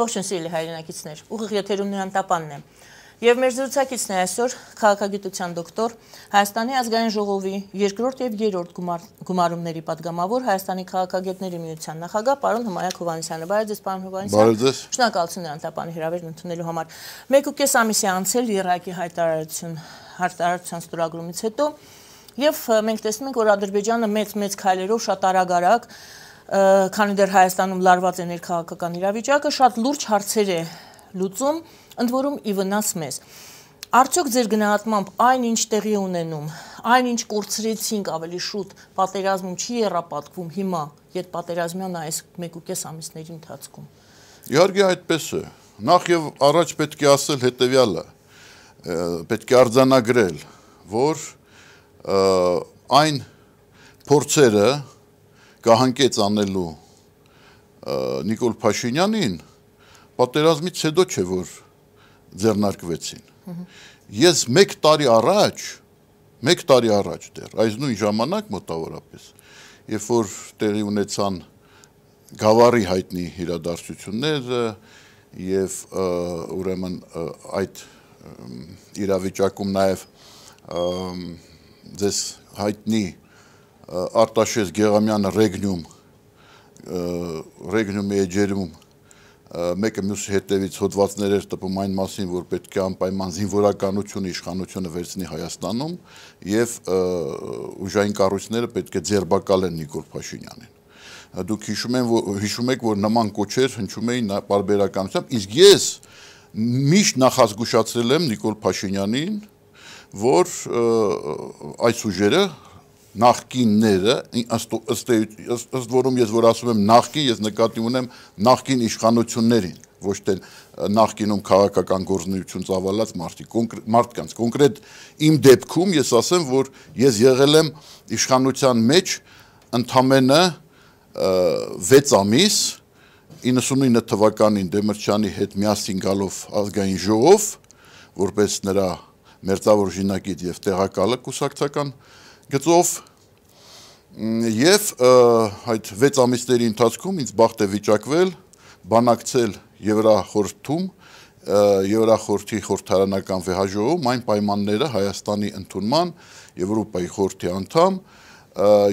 Ողջույն սիրելի հայրենակիցներ։ Ուղիղ եթերում նրան տապանն է։ Եվ մեր զրուցակիցն է այսօր քաղաքագիտության դոկտոր Հայաստանի ազգային ժողովի երկրորդ եւ երրորդ գումար, գումարումների падգամավոր Հայաստանի քաղաքագետների միության նախագահ պարոն Հմայակ Հովանեսյանը։ Բարև ձեզ, պարոն Հովանեսյան։ Բարև ձեզ։ Շնորհակալություն նրանտապանի հրավերն ընդունելու համար։ 1.5 ամիսի անցել Իրաքի հայտարարություն հարտարարության ստորագրումից հետո եւ մենք տեսնում ենք, որ Ադրբեջանը մեծ-մեծ քայլերով շատ արագ-արագ քանի դեռ Հայաստանում լարված է ներքաղաքական իրավիճակը, շատ լուրջ հարցեր է լուծում, ընդ որում ի վնաս մեզ։ Արդյոք ձեր գնահատմամբ այն ինչ տեղի ունենում, այն ինչ կորցրեցինք ավելի շուտ պատերազմում չի երապատկվում հիմա, երբ պատերազմյան այս 1.5 ամիսների ընթացքում։ Իհարկե այդպես է։ Նախ եւ առաջ պետք է ասել հետեւյալը։ Պետք է արձանագրել, որ այն փորձերը, կահանկեց անելու Նիկոլ Փաշինյանին, պատերազմից հետո չէ որ ձեռնարկվեցին։ Ես 1 տարի առաջ, 1 տարի առաջ դեռ, այս նույն ժամանակ մոտավորապես, երբ որ տեղի ունեցան գավառի հայտնի իրադարձությունները եւ ուրեմն այդ իրավիճակում նաեւ ձեզ հայտնի և, Արտաշես Գեղամյանը Ռեգնիում Ռեգնիումի էջերում մեկը մյուսի հետևից հոդվածներ էր տպում այն մասին, որ պետք է անպայման զինվորականությունը իշխանությունը վերցնի Հայաստանում եւ ուժային կառույցները պետք է ձերբակալեն Նիկոլ Փաշինյանին։ Դուք հիշում եք, հիշում եք, որ նման կոչեր հնչում էին բարբերականությամբ, իսկ ես միշտ նախազգուշացրել եմ Նիկոլ Փաշինյանին, որ այս ուժերը նախկինները ըստ ըստ որում ես որ ասում եմ նախկին, ես նկատի ունեմ նախկին իշխանություններին, ոչ թե նախկինում քաղաքական գործունեություն ծավալած մարդիկ, մարդկանց կոնկրետ իմ դեպքում ես ասեմ, որ ես եղել եմ իշխանության մեջ ընդամենը 6 ամիս 99 թվականին Դեմիրճյանի հետ միասին գալով ազգային ժողով, որպես նրա մերձավոր ժինակից եւ տեղակալը կուսակցական գծով եւ այդ 6 ամիսների ընթացքում ինձ բախտ է վիճակվել բանակցել Եվրախորհրդում Եվրախորհրդի խորհրդարանական վեհաժողովում այն պայմանները Հայաստանի ընդունման Եվրոպայի խորհրդի անդամ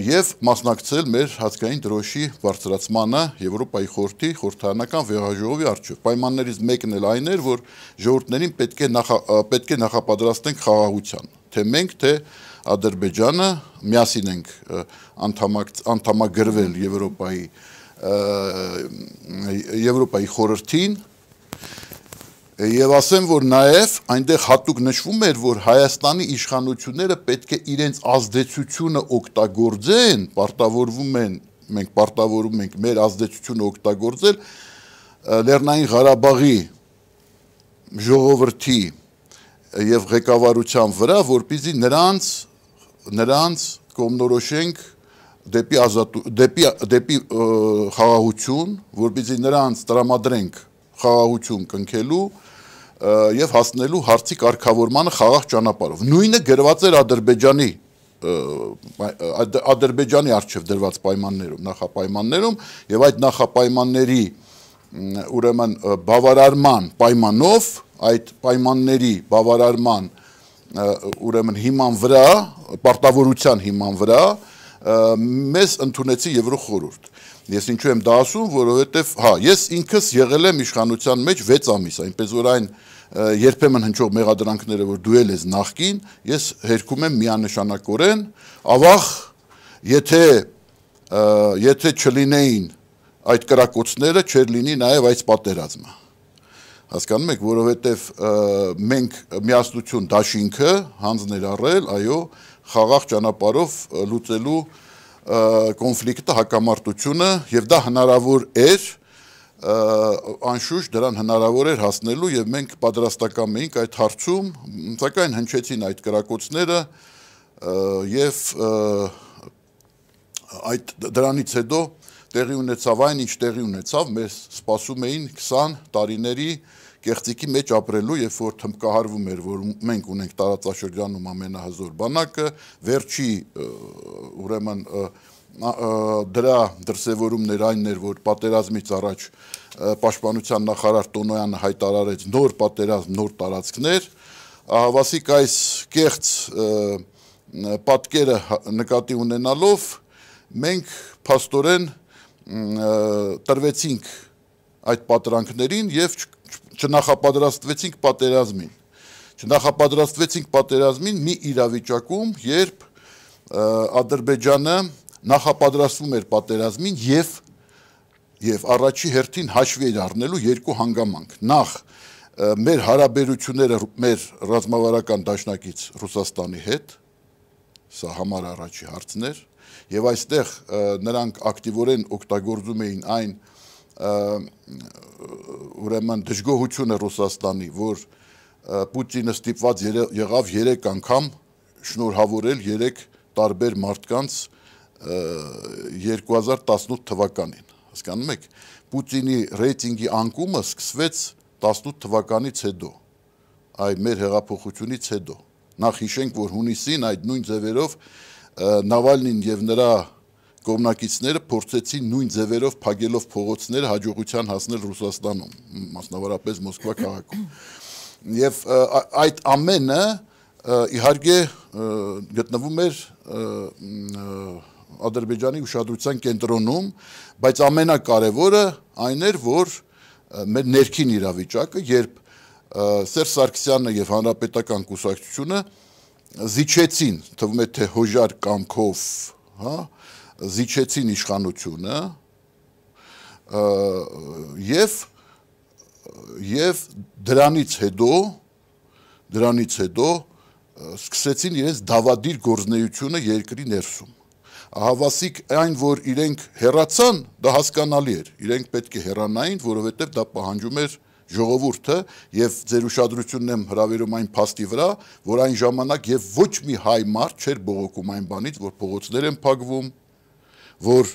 եւ մասնակցել մեր հացկային դրոշի բարձրացմանը Եվրոպայի խորհրդի խորհրդարանական վեհաժողովի արժեվ։ Պայմաններից մեկն էլ այն էր, որ ժողովուրդներին պետք է նախ պետք է նախապատրաստենք խաղաղության, թե մենք, թե դե Ադրբեջանը միասին ենք անդամագրվել Եվրոպայի Եվրոպայի խորհրդին Եվ ասեմ, որ նաև այնտեղ հատուկ նշվում էր, որ Հայաստանի իշխանությունները պետք է իրենց ազդեցությունը օգտագործեն, պարտավորվում են, մենք պարտավորում ենք մեր ազդեցությունը օգտագործել Լեռնային Ղարաբաղի ժողովրդի եւ ղեկավարության վրա, որբիզի նրանց նրանց կողմնորոշենք դեպի ազատու դեպի դեպի խաղաղություն, որբիզի նրանց տրամադրենք խաղաղություն կնքելու եւ հասնելու հարցի կարգավորմանը խաղաղ ճանապարհով։ Նույնը գրված էր Ադրբեջանի Ադրբեջանի արչև դրված պայմաններում, նախապայմաններում եւ այդ նախապայմանների ուրեմն բավարարման պայմանով այդ պայմանների բավարարման և, ուրեմն հիման վրա, պարտավորության հիման վրա մեզ ընդունեցի Եվրոխորուրդ։ Ես ինչու եմ դա ասում, որովհետև հա, ես ինքս եղել եմ իշխանության մեջ 6 ամիս, այնպես որ այն երբեմն հնչող մեղադրանքները, որ դու ել ես նախքին, ես հերքում եմ միանշանակորեն, ավախ, եթե եթե չլինեին այդ կրակոցները, չեր լինի նաև այս պատերազմը հասկանում եք, որովհետև մենք միասնություն դաշինքը հանձներ առել, այո, խաղաղ ճանապարով լուծելու կոնֆլիկտը, հակամարտությունը եւ դա հնարավոր էր անշուշտ դրան հնարավոր էր հասնելու եւ մենք պատրաստակամ էինք այդ հարցում, սակայն հնչեցին այդ կրակոցները եւ այդ դրանից հետո տեղի ունեցավ այն ինչ տեղի ունեցավ, մեզ սպասում էին 20 տարիների կեղծիկի մեջ ապրելու, երբ որ թմկահարվում էր, որ մենք ունենք տարածաշրջանում ամենահզոր բանակը, վերջի ուրեմն դրա դրսևորումներ այն էր, որ պատերազմից առաջ պաշտպանության նախարար Տոնոյանը հայտարարեց նոր պատերազմ, նոր տարածքներ, հավասիկ այս կեղծ պատկերը նկատի ունենալով մենք փաստորեն տրվեցինք այդ պատրանքներին եւ չնախապատրաստվեցինք պատերազմին։ Չնախապատրաստվեցինք պատերազմին մի իրավիճակում, երբ Ադրբեջանը նախապատրաստվում էր պատերազմին եւ եւ առաջի հերթին հաշվի էր առնելու երկու հանգամանք։ Նախ մեր հարաբերությունները մեր ռազմավարական դաշնակից Ռուսաստանի հետ, սա համար առաջի հարցն էր, եւ այստեղ նրանք ակտիվորեն օգտագործում էին այն ուրեմն դժգոհությունը Ռուսաստանի, որ Պուտինը ստիպված եղավ 3 անգամ շնորհավորել 3 տարբեր մարդկանց 2018 թվականին։ Հասկանում եք, Պուտինի ռեյտինգի անկումը սկսվեց 18 թվականից հետո։ Այ մեր հեղափոխությունից հետո։ Նախ հիշենք, որ հունիսին այդ նույն ձևերով Նավալնին եւ նրա Կողմնակիցները փորձեցին նույն ձևերով փակելով փողոցներ հաջողության հասնել Ռուսաստանում, մասնավորապես Մոսկվա քաղաքում։ Եվ այդ ամենը իհարկե գտնվում էր Ադրբեջանի ուշադրության կենտրոնում, բայց ամենակարևորը այն էր, որ մեր ներքին իրավիճակը, երբ Սերժ Սարգսյանը եւ Հանրապետական կուսակցությունը զիջեցին, թվում է թե հոժար կամքով, հա, զիջեցին իշխանությունը եւ եւ դրանից հետո դրանից հետո սկսեցին իրենց դավադիր գործնեությունը երկրի ներսում հավասիկ այն, որ իրենք հերացան, դա հասկանալի էր, իրենք պետք է հերանային, որովհետև դա պահանջում էր ժողովուրդը եւ ձեր ուշադրությունն եմ հրավիրում այն փաստի վրա, որ այն ժամանակ եւ ոչ մի հայ մարդ չէր բողոքում այն բանից, որ փողոցներ են փակվում, որ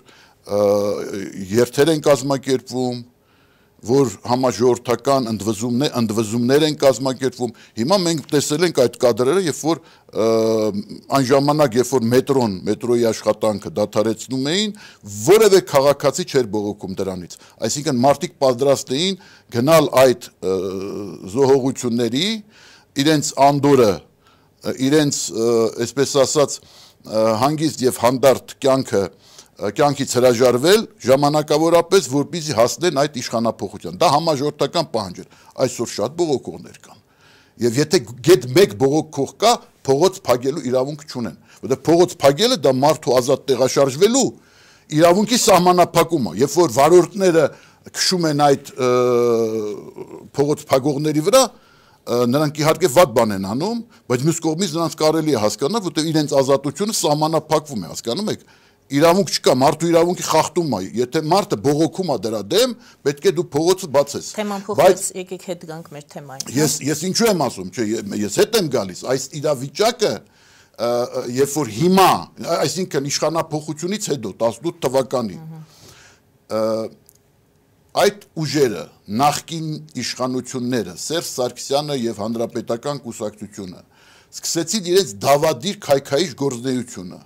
երթեր են կազմակերպվում, որ համաժողովրդական ընդվզումներ ընդվզումներ են կազմակերպվում։ Հիմա մենք տեսել ենք այդ կադրերը, երբ որ այն ժամանակ, երբ որ մետրոն, մետրոյի աշխատանքը դադարեցնում էին, որևէ քաղաքացի չէր բողոքում դրանից։ Այսինքն մարդիկ պատրաստ էին գնալ այդ զոհողությունների իրենց անդորը, իրենց, այսպես ասած, հանգիստ եւ հանդարտ կյանքը կյանքից հրաժարվել ժամանակավորապես, որպեսզի հասնեն այդ իշխանապողության։ Դա համաժողովրդական պահանջ է։ Այսօր շատ բողոքողներ կան։ Եվ եթե գետ մեկ բողոքող կա, փողոց փակելու իրավունք չունեն, որտեղ փողոց փակելը դա մարդու ազատ տեղաշարժվելու իրավունքի սահմանափակումը, երբ որ վարորդները քշում են այդ փողոց փակողների վրա, նրանք իհարկե վատ բան են անում, բայց մյուս կողմից նրանց կարելի է հասկանալ, որտեղ իրենց ազատությունը սահմանափակվում է, հասկանում եք իրավունք չկա, մարդու իրավունքի խախտում է։ Եթե մարդը բողոքում է դրա դեմ, պետք է դու փողոցը բացես։ Թեման փոխվեց, եկեք հետ գանք մեր թեմային։ հա։ Ես ես ինչու եմ ասում, չէ, ես հետ եմ գալիս, այս իրավիճակը երբ որ հիմա, այսինքն իշխանապողությունից հետո 18 թվականին այդ ուժերը, նախկին իշխանությունները, Սերժ Սարգսյանը եւ Հանրապետական կուսակցությունը սկսեցին իրենց դավադիր քայքայիչ գործնեությունը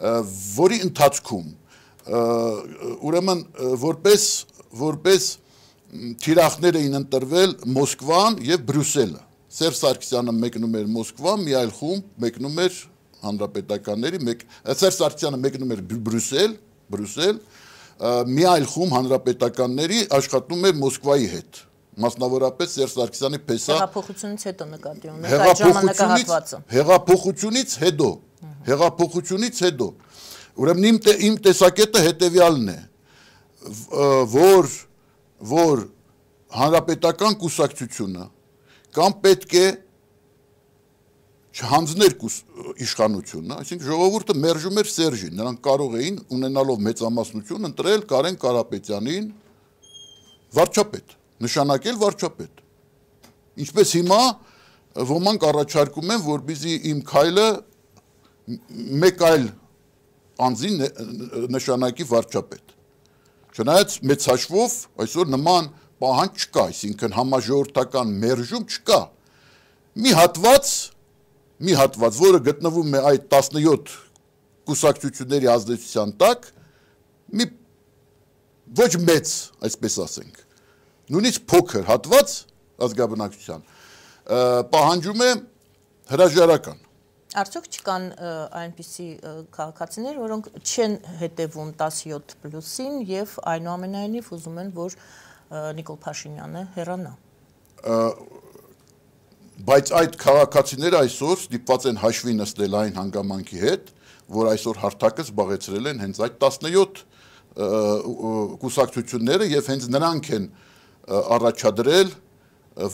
որի ընթացքում ուրեմն որպես որպես թիրախներ էին ընտրվել Մոսկվան եւ Բրյուսելը։ Սերժ Սարգսյանը մեկնում էր Մոսկվա, մի այլ խումբ մեկնում էր հանրապետականների, մեկ Սերժ Սարգսյանը մեկնում էր Բրյուսել, Բրյուսել, մի այլ խումբ հանրապետականների աշխատում էր Մոսկվայի հետ մասնավորապես Սերժ Սարգսյանի փեսա հեղափոխությունից հետո նկատի ունեք այդ ժամանակահատվածը հեղափոխությունից հետո հեղափոխությունից հետո։ Ուրեմն իմ իմ տեսակետը հետեւյալն է, որ որ հանրապետական կուսակցությունը կամ պետք է չհանձներ իշխանությունը, այսինքն ժողովուրդը մերժում էր Սերժին, նրանք կարող էին ունենալով մեծամասնություն ընտրել Կարեն Կարապետյանին վարչապետ, նշանակել վարչապետ։ Ինչպես հիմա ոմանք առաջարկում են, որբիզի իմ քայլը մեկ այլ անձի նշանակի վարչապետ։ Չնայած մեծ հաշվով այսօր նման պահանջ չկա, այսինքն համաժողովրդական մերժում չկա։ Մի հատված, մի հատված, որը գտնվում է այդ 17 կուսակցությունների ազդեցության տակ, մի ոչ մեծ, այսպես ասենք, նույնիսկ փոքր հատված ազգաբնակության պահանջում է հրաժարական Արդյոք չկան այնպիսի քաղաքացիներ, որոնք չեն հետևում 17 պլյուսին եւ այնուամենայնիվ ուզում են, որ Նիկոլ Փաշինյանը հեռանա։ Բայց այդ քաղաքացիները այսօր ստիպված են հաշվի նստել այն հանգամանքի հետ, որ այսօր հարթակը զբաղեցրել են հենց այդ 17 կուսակցությունները եւ հենց նրանք են առաջադրել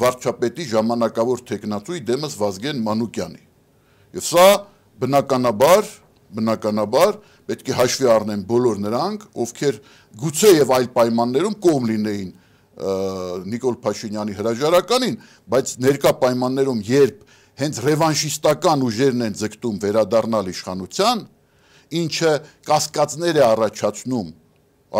վարչապետի ժամանակավոր տեխնացուի դեմս Վազգեն Մանուկյանի Եվ սա բնականաբար, բնականաբար պետք է հաշվի առնեն բոլոր նրանք, ովքեր գուցե եւ այլ պայմաններում կողմ լինեին Նիկոլ Փաշինյանի հրաժարականին, բայց ներկա պայմաններում երբ հենց ռևանշիստական ուժերն են ձգտում վերադառնալ իշխանության, ինչը կասկածներ է առաջացնում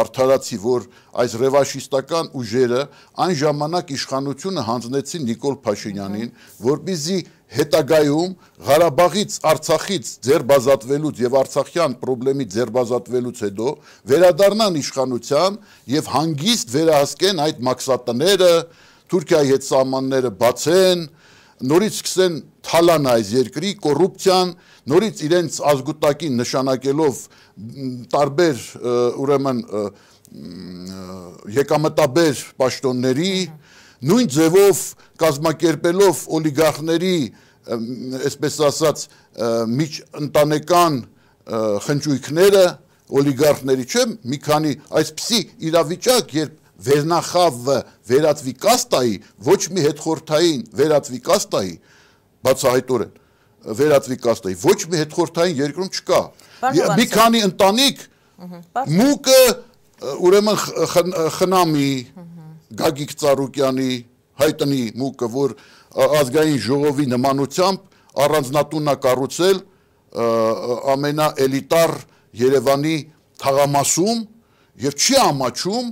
արդարացի, որ այս ռևաշիստական ուժերը այն ժամանակ իշխանությունը հանձնեցին Նիկոլ Փաշինյանին, որբիզի հետագայում Ղարաբաղից Արցախից ձերբազատվելուց եւ Արցախյան խնդրի ձերբազատվելուց հետո վերադառնան իշխանության եւ հանգիստ վերահսկեն այդ մաքսատները, Թուրքիայի հետ սահմանները բացեն, նորից սկսեն թալան այս երկրի կոռուպցիան, նորից իրենց ազգուտակին նշանակելով տարբեր ուրեմն եկամտաբեր պաշտոնների, Ա, նույն ձևով կազմակերպելով օլիգարխների այսպես ասած միջ ընտանեկան խնջույքները օլիգարխների չէ մի քանի այսպիսի իրավիճակ երբ վերնախավը վերածվի կաստայի ոչ մի հետխորթային վերածվի կաստայի բացահայտորեն վերածվի կաստայի ոչ մի հետխորթային երկրում չկա մի քանի ընտանիք մուկը ուրեմն խնամի Գագիկ Ծառուկյանի հայտնի մուկը, որ ազգային ժողովի նմանությամբ առանձնատունն է կառուցել ամենաէլիտար Երևանի թաղամասում եւ չի ամաչում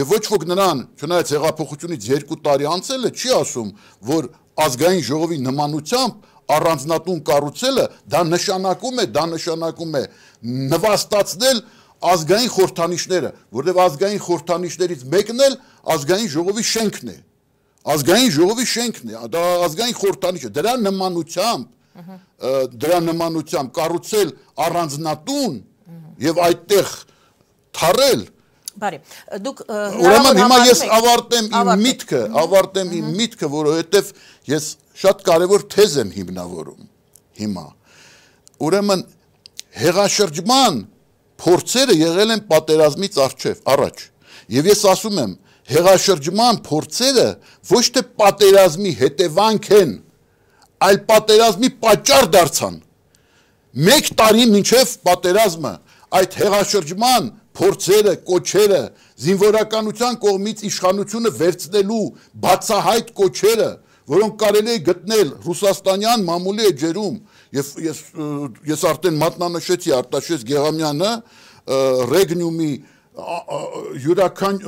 եւ ոչ ոք նրան, չնայած հեղափոխությունից 2 տարի անցել է, չի ասում, որ ազգային ժողովի նմանությամբ առանձնատուն կառուցելը դա նշանակում է, դա նշանակում է նվաստացնել ազգային խորհրդանիշները, որտեղ ազգային խորհրդանիշներից մեկն էլ ազգային ժողովի շենքն է։ Ազգային ժողովի շենքն է, դա ազգային խորհրդանիշը, դրա նմանությամբ դրա նմանությամբ կառուցել առանձնատուն եւ այդտեղ թարել Բարի։ Դուք Ուրեմն հիմա ես ավարտեմ իմ միտքը, ավարտեմ իմ միտքը, որովհետեւ ես շատ կարևոր թեզ եմ հիմնավորում հիմա։ Ուրեմն հեղաշրջման փորձերը եղել են պատերազմից առջև, առաջ։ Եվ ես ասում եմ, հեղաշրջման փորձերը ոչ թե պատերազմի հետևանք են, այլ պատերազմի պատճառ դարձան։ Մեկ տարի մինչև պատերազմը այդ հեղաշրջման փորձերը, կոչերը, զինվորականության կողմից իշխանությունը վերցնելու բացահայտ կոչերը, որոնք կարելի է գտնել ռուսաստանյան մամուլի էջերում, Եվ ես ես արդեն մատնանշեցի Արտաշես Գեղամյանը Ռեգնիումի յուրական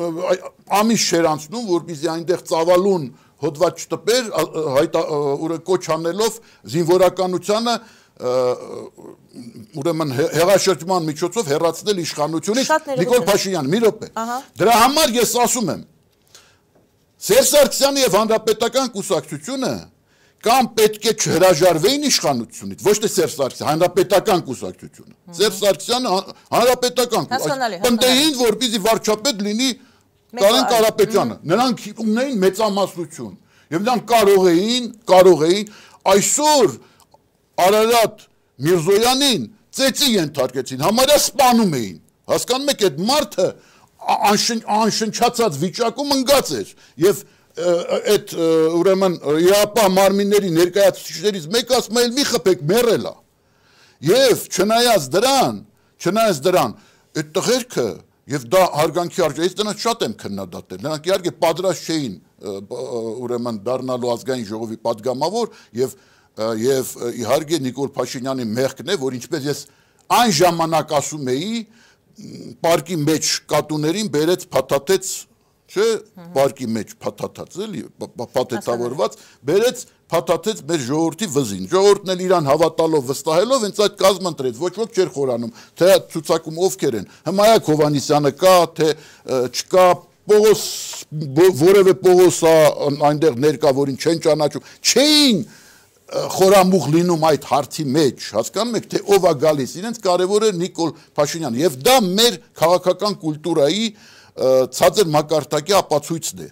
ամիս շերանցնում, որբիզի այնտեղ ծավալուն հոդված չտպեր հայտը կոչ անելով զինվորականությանը ուրեմն հեղաշրջման միջոցով հերացնել իշխանությունից Նիկոլ Փաշինյան մի րոպե դրա համար ես ասում եմ Սերժ Սարգսյանը եւ հանրապետական կուսակցությունը կամ պետք է չհրաժարվեին իշխանությունից, ոչ թե Սերժ Սարգսյան, հանրապետական կուսակցությունը։ Սերժ Սարգսյանը հանրապետական կուսակցություն։ Պնդեին, որպեսզի վարչապետ լինի Կարեն Կարապետյանը։ Նրանք ունեին մեծամասնություն եւ նրանք կարող էին, կարող էին այսօր Արարատ Միրզոյանին ծեծի ենթարկեցին, համարյա սպանում էին։ Հասկանում եք, այդ մարդը անշնչացած վիճակում ընկած էր եւ այդ ուրեմն ԵԱՊ մարմինների ներկայացուցիչներից մեկը ասում է, մի խփեք, մեռելա։ Եվ չնայած դրան, չնայած դրան, այդ տղերքը եւ դա հարգանքի արժե, ես դրանց շատ եմ քննադատել։ Նրանք իհարկե պատրաստ չէին ուրեմն դառնալու ազգային ժողովի падգամավոր եւ եւ իհարկե Նիկոլ Փաշինյանի մեղքն է, որ ինչպես ես այն ժամանակ ասում էի, պարկի մեջ կատուներին բերեց փաթաթեց չէ, պարկի մեջ փաթաթած էլի, պատետավորված, բերեց փաթաթեց մեր ժողովրդի վզին։ Ժողովուրդն էլ իրան հավատալով, վստահելով հենց այդ կազմը ընտրեց, ոչ ոք չէր խորանում, թե այդ ցուցակում ովքեր են։ Հմայակ Հովանիսյանը կա, թե չկա, Պողոս որևէ Պողոսա այնտեղ ներկա, որին չեն ճանաչում, չէին խորամուխ լինում այդ հարցի մեջ, հասկանում եք, թե ով է գալիս, իրենց կարևոր է Նիկոլ Փաշինյանը։ Եվ դա մեր քաղաքական կուլտուրայի ցածր մակարդակի ապացույցն է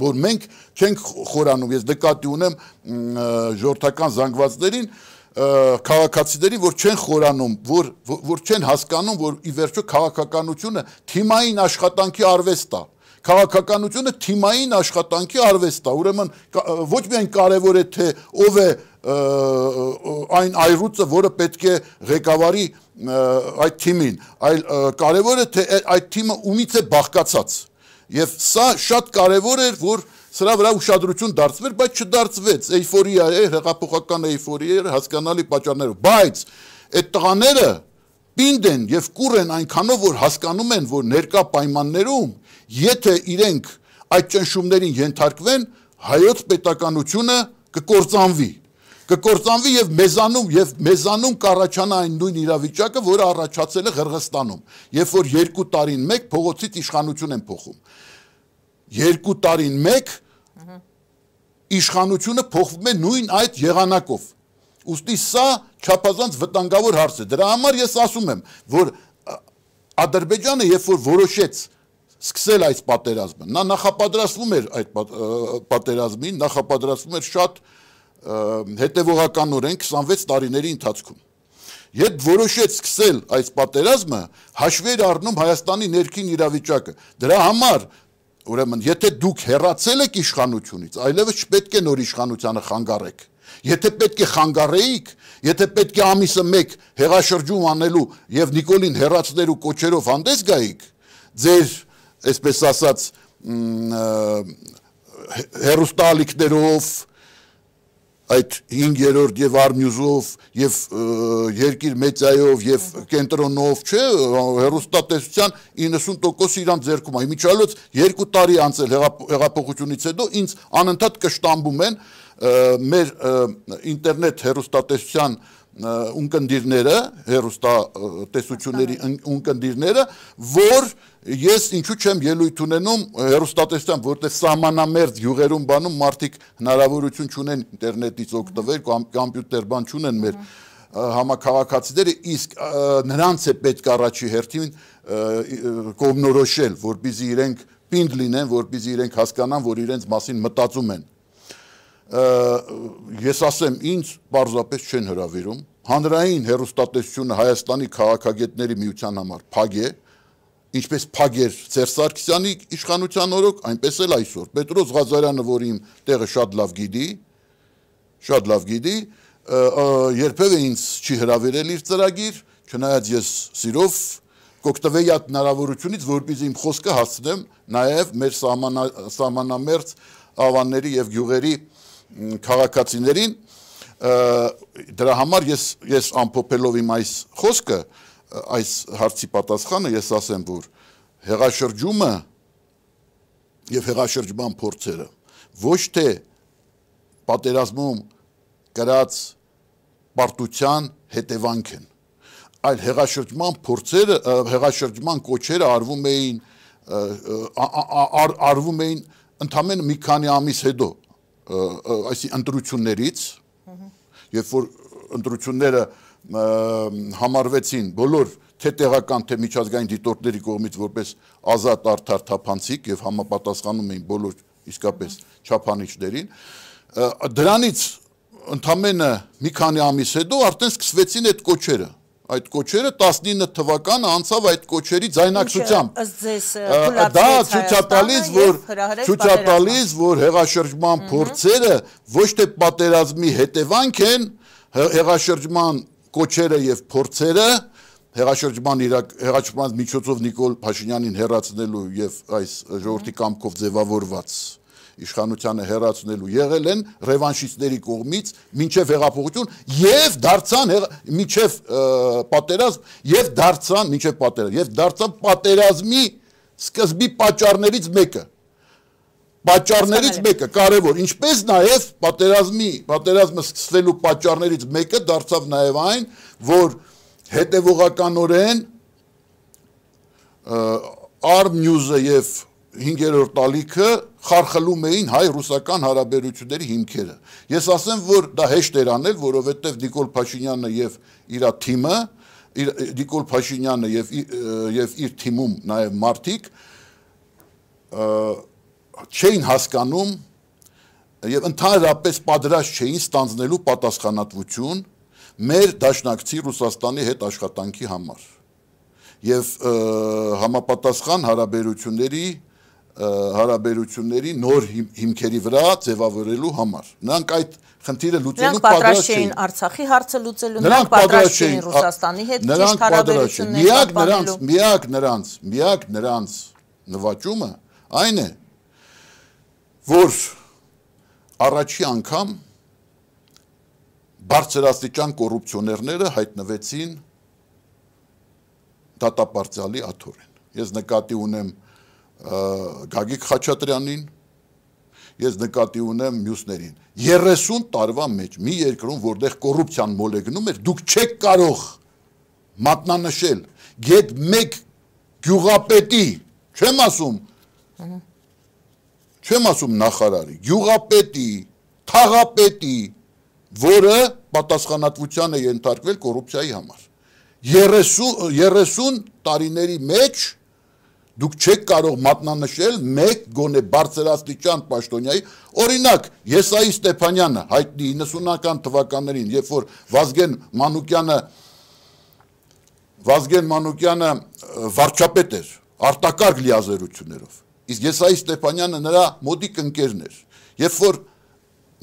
որ մենք չենք խորանում ես նկատի ունեմ ժողովրդական զանգվածներին քաղաքացիների որ չեն խորանում որ որ չեն հասկանում որ ի վերջո քաղաքականությունը թիմային աշխատանքի արվեստ է քաղաքականությունը թիմային աշխատանքի արվեստ է ուրեմն ոչ միայն կարևոր է թե ով է, է այն այրուցը, որը պետք է ղեկավարի այդ թիմին, այլ կարևորը թե այդ թիմը ումից է բաղկացած։ Եվ սա շատ կարևոր էր, որ սրա վրա ուշադրություն դարձվեր, բայց չդարձվեց։ Էյֆորիա է, հեղափոխական էյֆորիա էր, հասկանալի պատճառներով, բայց այդ տղաները պինդ են եւ կուռ են այնքանով, որ հասկանում են, որ ներկա պայմաններում, եթե իրենք այդ ճնշումներին ենթարկվեն, հայոց պետականությունը կկործանվի կկործանվի եւ մեզանում եւ մեզանում կառաջանա այն նույն իրավիճակը, որը առաջացել է Ղրղստանում, երբ որ 2 տարին մեկ փողոցից իշխանություն են փոխում։ 2 տարին մեկ իշխանությունը փոխվում է նույն այդ եղանակով։ Ոստի սա չափազանց վտանգավոր հարց է։ Դրա համար ես ասում եմ, որ Ադրբեջանը երբ որ որոշեց սկսել այս պատերազմը, նա նախապատրաստվում էր այդ պատերազմին, նախապատրաստվում էր շատ հետևողականորեն 26 տարիների ընթացքում։ Երբ որոշեց սկսել այս պատերազմը, հաշվի էր առնում Հայաստանի ներքին իրավիճակը։ Դրա համար ուրեմն եթե դուք հեռացել եք իշխանությունից, այլևս չպետք է նոր իշխանությանը խանգարեք։ Եթե պետք է խանգարեիք, եթե պետք է ամիսը 1 հեղաշրջում անելու եւ Նիկոլին հերացնելու կոչերով հանդես գայիք, ձեր, այսպես ասած, հերոստալիկներով, այդ 5-րդ եւ արմյուզով եւ երկիր մեծայով եւ կենտրոնով, չէ, հերոստատեսության 90% իրան ձեռքում է։ Միջալոց 2 տարի անցել հեղափոխությունից հետո ինձ անընդհատ կշտամբում են մեր ինտերնետ հերոստատեսության ունկնդիրները, հերոստա տեսությունների ունկնդիրները, որ ես ինչու չեմ ելույթ ունենում հերոստատեսությամբ, որտեղ սահմանամերձ յուղերում բանում մարդիկ հնարավորություն չունեն ինտերնետից օգտվել, կամպյուտեր բան չունեն մեր համակարգացիները, իսկ նրանց է պետք առաջի հերթին կողմնորոշել, որբիզի իրենք պինդ լինեն, որբիզի իրենք հասկանան, որ իրենց մասին մտածում են ես ասեմ ինձ պարզապես չեն հրավիրում հանրային հերոստատեսությունը Հայաստանի քաղաքագետների միության համար փագ է ինչպես փագեր Սերժ Սարգսյանի իշխանության օրոք այնպես էլ այսօր Պետրոս Ղազարյանը որի իմ տեղը շատ լավ գիտի շատ լավ գիտի երբևէ ինձ չի հրավիրել իր ծրագիր չնայած ես սիրով կօգտվեի այդ հնարավորությունից, որպեսզի իմ խոսքը հասնեմ նաև մեր սահմանամերձ ավանների եւ գյուղերի և քաղաքացիներին դրա համար ես ես ամփոփելով իմ այս խոսքը այս հարցի պատասխանը ես ասեմ որ հեղաշրջումը եւ հեղաշրջման փորձերը ոչ թե պատերազմում գրած պարտության հետևանք են այլ հեղաշրջման փորձերը հեղաշրջման կոչերը արվում էին արվում էին ընդամենը մի քանի ամիս հետո այսի ընտրություններից, երբ որ ընտրությունները համարվեցին բոլոր թե տեղական, թե միջազգային դիտորդների կողմից որպես ազատ արդար թափանցիկ եւ համապատասխանում էին բոլոր իսկապես չափանիշներին, դրանից ընդամենը մի քանի ամիս հետո արդեն սկսվեցին այդ կոչերը այդ կոչերը 19 թվականը անցավ այդ կոչերի ձայնակցությամբ։ Ըստ ձեզ դա ցույցատալիս որ ցույցատալիս որ հեղաշրջման փորձերը ոչ թե պատերազմի հետևանք են, հեղաշրջման կոչերը եւ փորձերը հեղաշրջման իրակ հեղաշրջման միջոցով Նիկոլ Փաշինյանին հերացնելու եւ այս ժողովրդի կամքով ձևավորված իշխանությանը հերացնելու եղել են ռևանշիստների կողմից մինչև հեղափոխություն եւ դարձան մինչև պատերազմ եւ դարձան մինչև պատերազմ եւ դարձան պատերազմի սկզբի պատճառներից մեկը պատճառներից մեկը կարևոր ինչպես նաև պատերազմի պատերազմը սկսվելու պատճառներից մեկը դարձավ նաև այն որ հետևողականորեն Arm News-ը եւ 5-րդ տալիքը խարխլում էին հայ-ռուսական հարաբերությունների հիմքերը։ Ես ասեմ, որ դա հեշտ էր անել, որովհետև Նիկոլ Փաշինյանը եւ իր թիմը, իր Նիկոլ Փաշինյանը եւ եւ իր թիմում նաեւ մարտիկ չէին հասկանում եւ ընդհանրապես պատրաստ չէին ստանձնելու պատասխանատվություն մեր դաշնակցի Ռուսաստանի հետ աշխատանքի համար։ Եվ համապատասխան հարաբերությունների և, հարաբերությունների նոր հիմ, հիմքերի վրա ձևավորելու համար։ Նրանք այդ խնդիրը լուծելու պատրաստ չէին Արցախի հարցը լուծելու, նրանք պատրաստ չէին Ռուսաստանի հետ ճիշտ հարաբերություններ միակ նրանց, միակ նրանց, միակ նրանց նվաճումը այն է, որ առաջի անգամ բարձրաստիճան կոռուպցիոներները հայտնվեցին դատապարտյալի աթորեն։ Ես նկատի ունեմ Գագիկ Խաչատրյանին, ես նկատի ունեմ մյուսներին 30 տարվա մեջ մի երկրում որտեղ կոռուպցիան մոլեգնում էր դուք չեք կարող մատնանշել գետ 1 գյուղապետի չեմ ասում չեմ ասում նախարարի գյուղապետի թաղապետի որը պատասխանատվության է ենթարկվել կոռուպցիայի համար 30 30 տարիների մեջ Դուք չեք կարող մատնանշել մեկ գոնե բարձրաստիճան պաշտոնյայի օրինակ Եսայի Ստեփանյանը հայտնի 90-ական թվականներին, երբ որ Վազգեն Մանուկյանը Վազգեն Մանուկյանը վարչապետ էր արտակարգ լիազերություններով։ Իսկ Եսայի Ստեփանյանը նրա մոտիկ ընկերն էր։ Երբ որ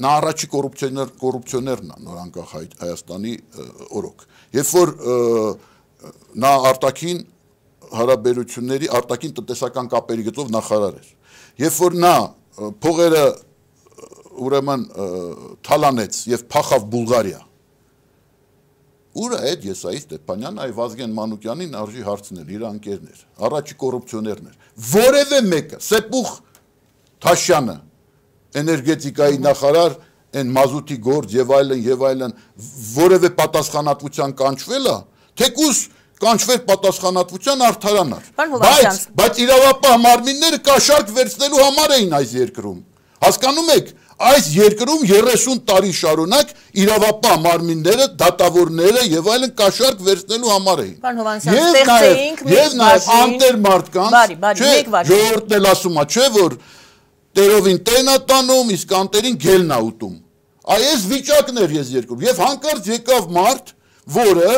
նա առաջի կոռուպցիոներ կոռուպցիոներն է նոր անկախ Հայաստանի օրոք։ Երբ որ նա արտակին հարաբերությունների արտաքին տնտեսական կապերի գծով նախարար էր։ Երբ որ նա փողերը ուրեմն թալանեց եւ փախավ Բուլղարիա։ Ուրը այդ Եսայի Ստեփանյանն այ Վազգեն Մանուկյանին արժի հարցնել իր անկերներ, առաջի կոռուպցիոներն էր։ Որևէ մեկը, Սեփուխ Թաշյանը, էներգետիկայի նախարար, այն մազուտի գործ եւ այլն եւ այլն, որևէ պատասխանատվության կանչվելա, թեկուզ այլ կանչվեր պատասխանատվության արդարանար։ Բայց բայց իրավապահ մարմինները կաշառք վերցնելու համար էին այս երկրում։ Հասկանում եք, այս երկրում 30 տարի շարունակ իրավապահ մարմինները, դատավորները եւ այլն կաշառք վերցնելու համար էին։ Պարոն Հովանեսյան, ստեղծեինք մենք եւ նաեւ անտեր մարդկանց, չէ, ժողովուրդն էլ ասում է, չէ, որ տերովին տենա տանում, իսկ անտերին գելն է ուտում։ Այս վիճակն էր ես երկրում եւ հանկարծ եկավ մարդ, որը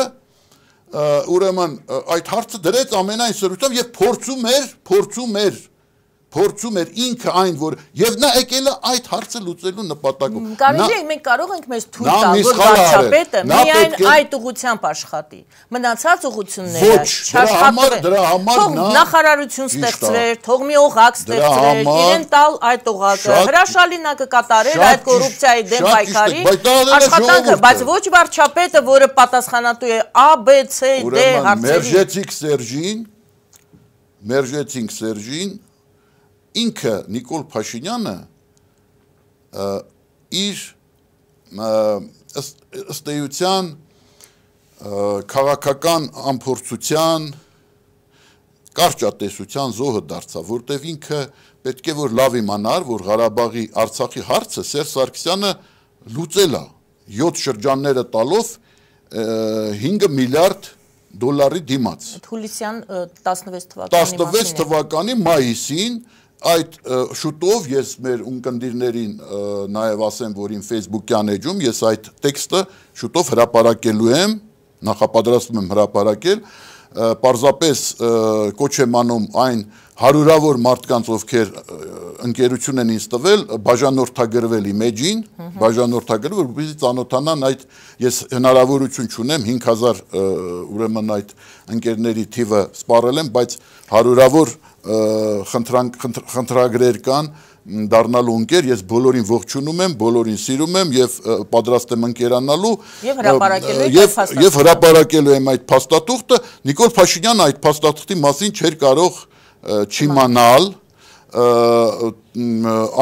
ուրեմն այդ հարցը դրեց ամենայն սրությամբ եւ փորձում էր, փորձում էր փորձում էր ինքը այն որ եւ նա եկել է այդ հարցը լուծելու նպատակով կարելի է մենք կարող ենք մեզ թույլ տալ որ վարչապետը միայն այդ ուղությամբ աշխատի մնացած ուղությունները չաշխատեն դրա համար նա նախարարություն ստեղծվեր թող մի օղակ ստեղծվեր իրեն տալ այդ օղակը հրաշալի նա կկատարեր այդ կոռուպցիայի դեմ պայքարի աշխատանքը բայց ոչ վարչապետը որը պատասխանատու է a b c d հարցերի մերժեցիք Սերժին մերժեցինք Սերժին ինքը Նիկոլ Փաշինյանը իր ըստ էության քաղաքական ամփորձության կարճատեսության զոհը դարձավ, որտեվ ինքը պետք է որ լավ իմանար, որ Ղարաբաղի Արցախի հարցը Սերժ Սարգսյանը լուծել է 7 շրջանները տալով 5 միլիարդ դոլարի դիմաց։ Թուլիսյան 16 թվականի 16 թվականի մայիսին Այդ շուտով ես մեր ունկնդիրներին նաև ասեմ, որ իմ Facebook-յան էջում ես այդ տեքստը շուտով հրապարակելու եմ, նախապատրաստում եմ հրապարակել, պարզապես կոչ եմ անում այն հարյուրավոր մարդկանց, ովքեր ընկերություն են ինձ տվել, բաժանորդագրվել իմեջին, բաժանորդագրել, որպեսզի ծանոթանան այդ ես հնարավորություն չունեմ 5000 ուրեմն այդ ընկերների թիվը սպառել եմ, բայց հարյուրավոր խնդրանք խնդրագրեր կան դառնալու ընկեր, ես բոլորին ողջունում եմ, բոլորին սիրում եմ եւ պատրաստ եմ ընկերանալու եւ հրապարակելու եւ եւ հրապարակելու եմ այդ փաստաթուղթը Նիկոլ Փաշինյանը այդ փաստաթղթի մասին չէր կարող չիմանալ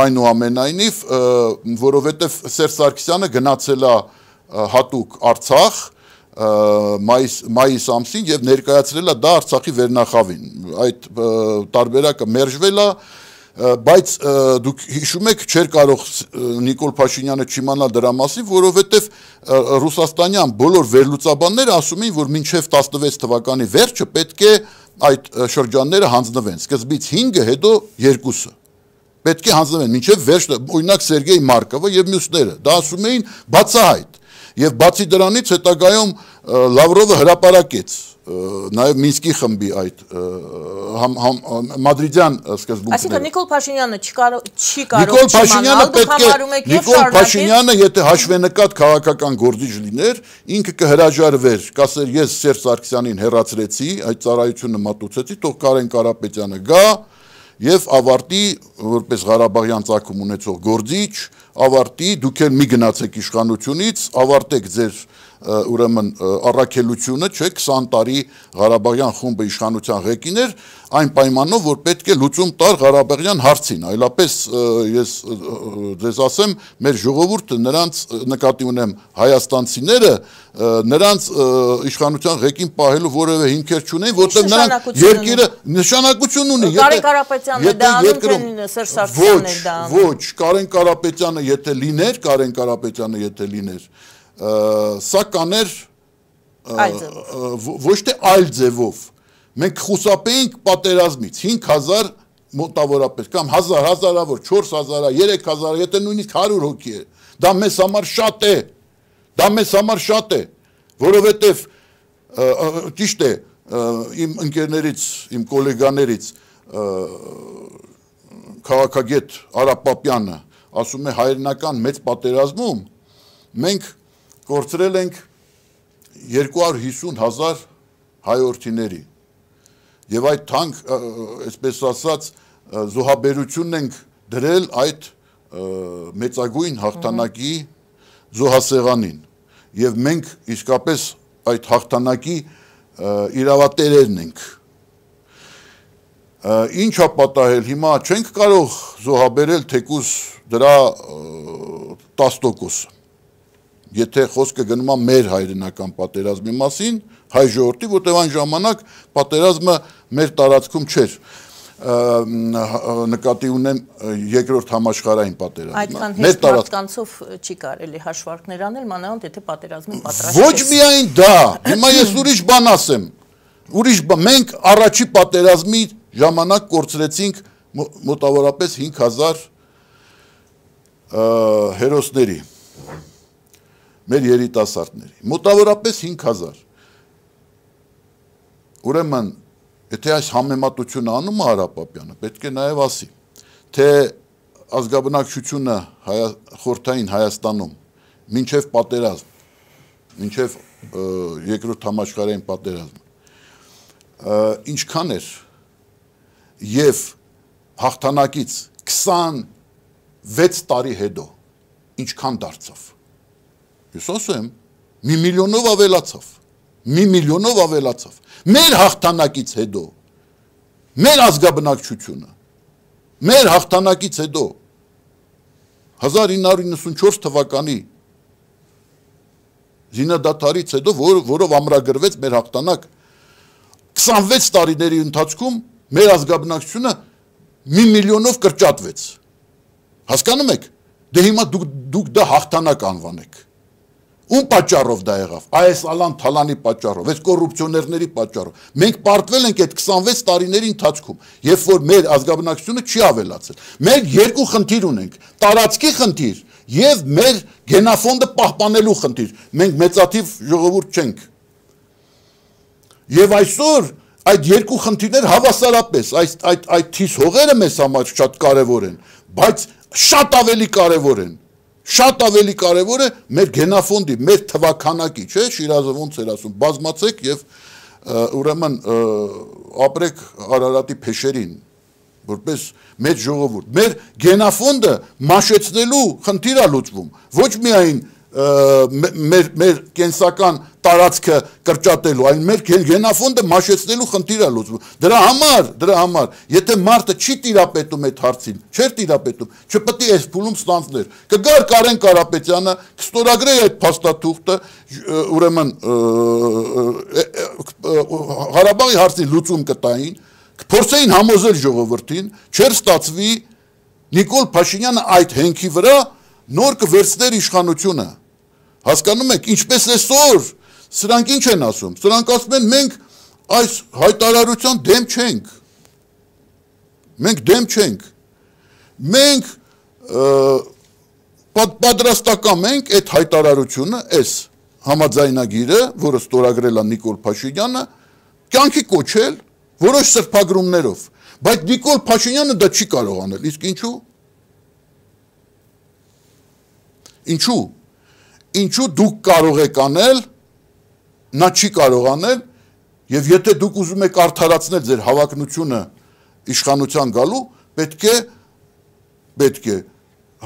այնուամենայնիվ որովհետեւ Սերժ Սարգսյանը գնացել է հատուկ Արցախ մայիս մայիս ամսին եւ ներկայացրել է դա Արցախի վերնախավին։ Այդ տարբերակը մերժվել է, բայց դուք հիշում եք, չէր կարող Նիկոլ Փաշինյանը չիմանա դրա մասին, որովհետև ռուսաստանյան բոլոր վերլուծաբանները ասում էին, որ մինչև 16 թվականի վերջը պետք է այդ շրջանները հանձնվեն, սկզբից 5-ը, հետո 2-ը պետք է հանձնվեն մինչև վերջը օրինակ Սերգեյ Մարկովը եւ մյուսները դա ասում էին բացահայտ եւ բացի դրանից հետագայում Լավրովը հրաπαրակեց նաև Մինսկի խմբի այդ համ մադրիդյան սկզբունքները։ Այսինքն Նիկոլ Փաշինյանը չի կարող Նիկոլ Փաշինյանը պետք է Նիկոլ Փաշինյանը եթե հաշվենկատ քաղաքական գործիչ լիներ, ինքը կհրաժարվեր, կասեր ես Սերժ Սարգսյանին հերացրեցի, այդ ծառայությունը մատուցեցի, թող Կարեն Կարապետյանը գա եւ ավարտի որպես Ղարաբաղյան ցակում ունեցող գործիչ ավարտի, դուք էլ մի գնացեք իշխանությունից, ավարտեք ձեր ուրեմն առաքելությունը, չէ, 20 տարի Ղարաբաղյան խումբը իշխանության ղեկին էր, այն պայմանով, որ պետք է լուծում տար Ղարաբաղյան հարցին, այլապես ես ձեզ ասեմ, մեր ժողովուրդը նրանց նկատի ունեմ հայաստանցիները, նրանց իշխանության ղեկին պահելու որևէ հիմքեր չունեն, որտեղ նրանք երկիրը նշանակություն ունի, եթե Կարեն Կարապետյանը դա անում են Սերժ Սարգսյանն է դա անում։ Ոչ, Կարեն Կարապետյանը եթե լիներ, Կարեն Կարապետյանը եթե լիներ, սա կաներ ոչ թե այլ ձևով մենք խուսափեինք պատերազմից 5000 մոտավորապես կամ 1000 հազարավոր 4000-ը 3000-ը եթե նույնիսկ 100 հոգի է դա մեզ համար շատ է դա մեզ համար շատ է որովհետև ճիշտ է իմ ընկերներից իմ գոլեգաներից քաղաքագետ Արապապյանը ասում է հայրենական մեծ պատերազմում մենք կորցրել ենք 250 հազար հայորդիների եւ այդ թանկ, այսպես ասած, զոհաբերությունն ենք դրել այդ մեծագույն հաղթանակի զոհասեղանին եւ մենք իսկապես այդ հաղթանակի իրավատերերն ենք ինչ է պատահել հիմա չենք կարող զոհաբերել թեկուս դրա 10%-ը եթե խոսքը գնում է մեր հայրենական պատերազմի մասին, հայ ժողովրդի, որտեղ այն ժամանակ պատերազմը մեր տարածքում չէր նկատի ունեմ երկրորդ համաշխարհային պատերազմը։ Այդքան հեշտ հատկանցով չի կարելի հաշվարկներ անել, մանավանդ եթե պատերազմի պատրաստ Ոչ միայն դա, հիմա ես ուրիշ բան ասեմ։ Ուրիշ բան, մենք առաջի պատերազմի ժամանակ կորցրեցինք մոտավորապես 5000 հերոսների մեր երիտասարդների, մոտավորապես 5000։ Ուրեմն, եթե այս համեմատությունը անում է Հարապապյանը, պետք է նաև ասի, թե ազգաբնակչությունը հայա, խորթային Հայաստանում մինչև պատերազմ, մինչև երկրորդ համաշխարհային պատերազմը ինչքան էր եւ հաղթանակից 26 տարի հետո ինչքան դարձավ Ես ասեմ, մի միլիոնով ավելացավ։ Մի միլիոնով ավելացավ։ Մեր հաղթանակից հետո մեր ազգաբնակչությունը մեր հաղթանակից հետո 1994 թվականի զինադատարից հետո, որ, որով ամրագրվեց մեր հաղթանակ 26 տարիների ընթացքում մեր ազգաբնակչությունը մի միլիոնով կրճատվեց։ Հասկանում եք։ Դե հիմա դուք դուք դա հաղթանակ անվանեք։ Ում պատճառով դա եղավ։ Այս Ալան Թալանի պատճառով, այս կոռուպցիոներների պատճառով։ Մենք պարտվել ենք այդ 26 տարիների ընթացքում, երբ որ մեր ազգաբնակությունը չի ավելացել։ Մենք երկու խնդիր ունենք՝ տարածքի խնդիր եւ մեր գենոֆոնդը պահպանելու խնդիր։ Մենք մեծաթիվ ժողովուրդ չենք։ Եվ այսօր այդ երկու խնդիրներ հավասարապես այս այդ այդ թիս հողերը մեզ համար շատ կարևոր են, բայց շատ ավելի կարևոր են Շատ ավելի կարևոր է մեր գենաֆոնդի, մեր թվականակի, չէ՞, Շիրազը ոնց էր ասում, բազմացեք եւ ուրեմն ապրեք Արարատի փեշերին, որպես մեծ ժողովուրդ։ Մեր գենաֆոնդը մաշեցնելու խնդիր է լուծվում, ոչ միայն մեր մեր կենսական տարածքը կրճատելու, այլ մեր գենաֆոնդը մաշեցնելու խնդիր է լուծվում։ Դրա համար, դրա համար, եթե մարդը չի տիրապետում այդ հարցին, չէր տիրապետում, չպետք է այս փուլում ստանձներ։ Կգար Կարեն Կարապետյանը, կստորագրեր այդ փաստաթուղթը, ուրեմն Ղարաբաղի հարցի լուծում կտային, կփորձեին համոզել ժողովրդին, չեր ստացվի Նիկոլ Փաշինյանը այդ հենքի վրա նոր կվերցներ իշխանությունը։ Հասկանում եք, ինչպես այսօր Սրանք ինչ են ասում։ Սրանք ասում են մենք այս հայտարարության դեմ չենք։ Մենք դեմ չենք։ Մենք պատրաստական ենք այդ հայտարարությունը, այս համաձայնագիրը, որը ստորագրել է Նիկոլ Փաշինյանը, կյանքի կոչել որոշ սրբագրումներով, բայց Նիկոլ Փաշինյանը դա չի կարող անել։ Իսկ ինչու՞։ Ինչու՞։ Ինչու դուք կարող եք անել նա չի կարող անել եւ եթե դուք ուզում եք արդարացնել ձեր հավակնությունը իշխանության գալու, պետք է պետք է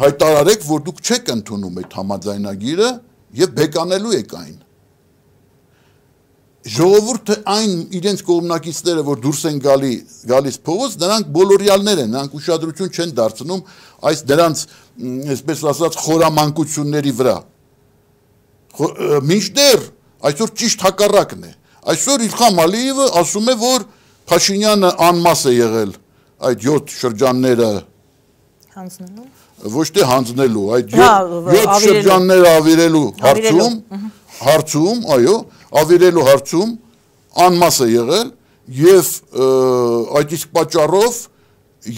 հայտարարեք, որ դուք չեք ընդունում այդ համաձայնագիրը եւ բեկանելու եք այն։ Ժողովուրդը այն իրենց կողմնակիցները, որ դուրս են գալի, գալիս փողոց, նրանք բոլորյալներ են, նրանք ուշադրություն չեն դարձնում այս դրանց, այսպես ասած, խորամանկությունների վրա։ Մինչդեռ Խո, Այսօր ճիշտ հակառակն է։ Այսօր Իլխամ Ալիևը ասում է, որ Փաշինյանը անմաս է եղել այդ 7 շրջանները հանձնելու ոչ թե հանձնելու, այդ 7 հա, շրջանները ավիրելու հարցում, հարցում, այո, ավիրելու հարցում անմաս է եղել եւ այդ իսկ պատճառով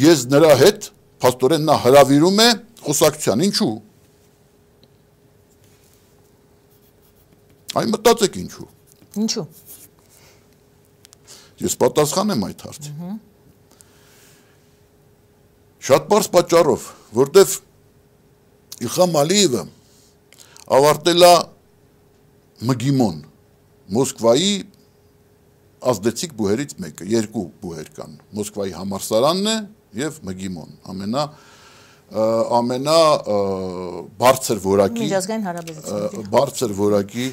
ես նրա հետ, փաստորեն նա հրավիրում է խոսակցության, ինչու՞։ Այն մտածեք ինչու։ Ինչու։ Ես պատասխան եմ այդ հարցին։ Շատ բարձ պատճառով, որտեվ Իլխամ Ալիևը ավարտելա Մգիմոն, Մոսկվայի ազդեցիկ բուհերից մեկը, երկու բուհեր կան։ Մոսկվայի համարսարանն է եւ Մգիմոն, ամենա ամենա բարձր որակի միջազգային հարաբերությունների բարձր որակի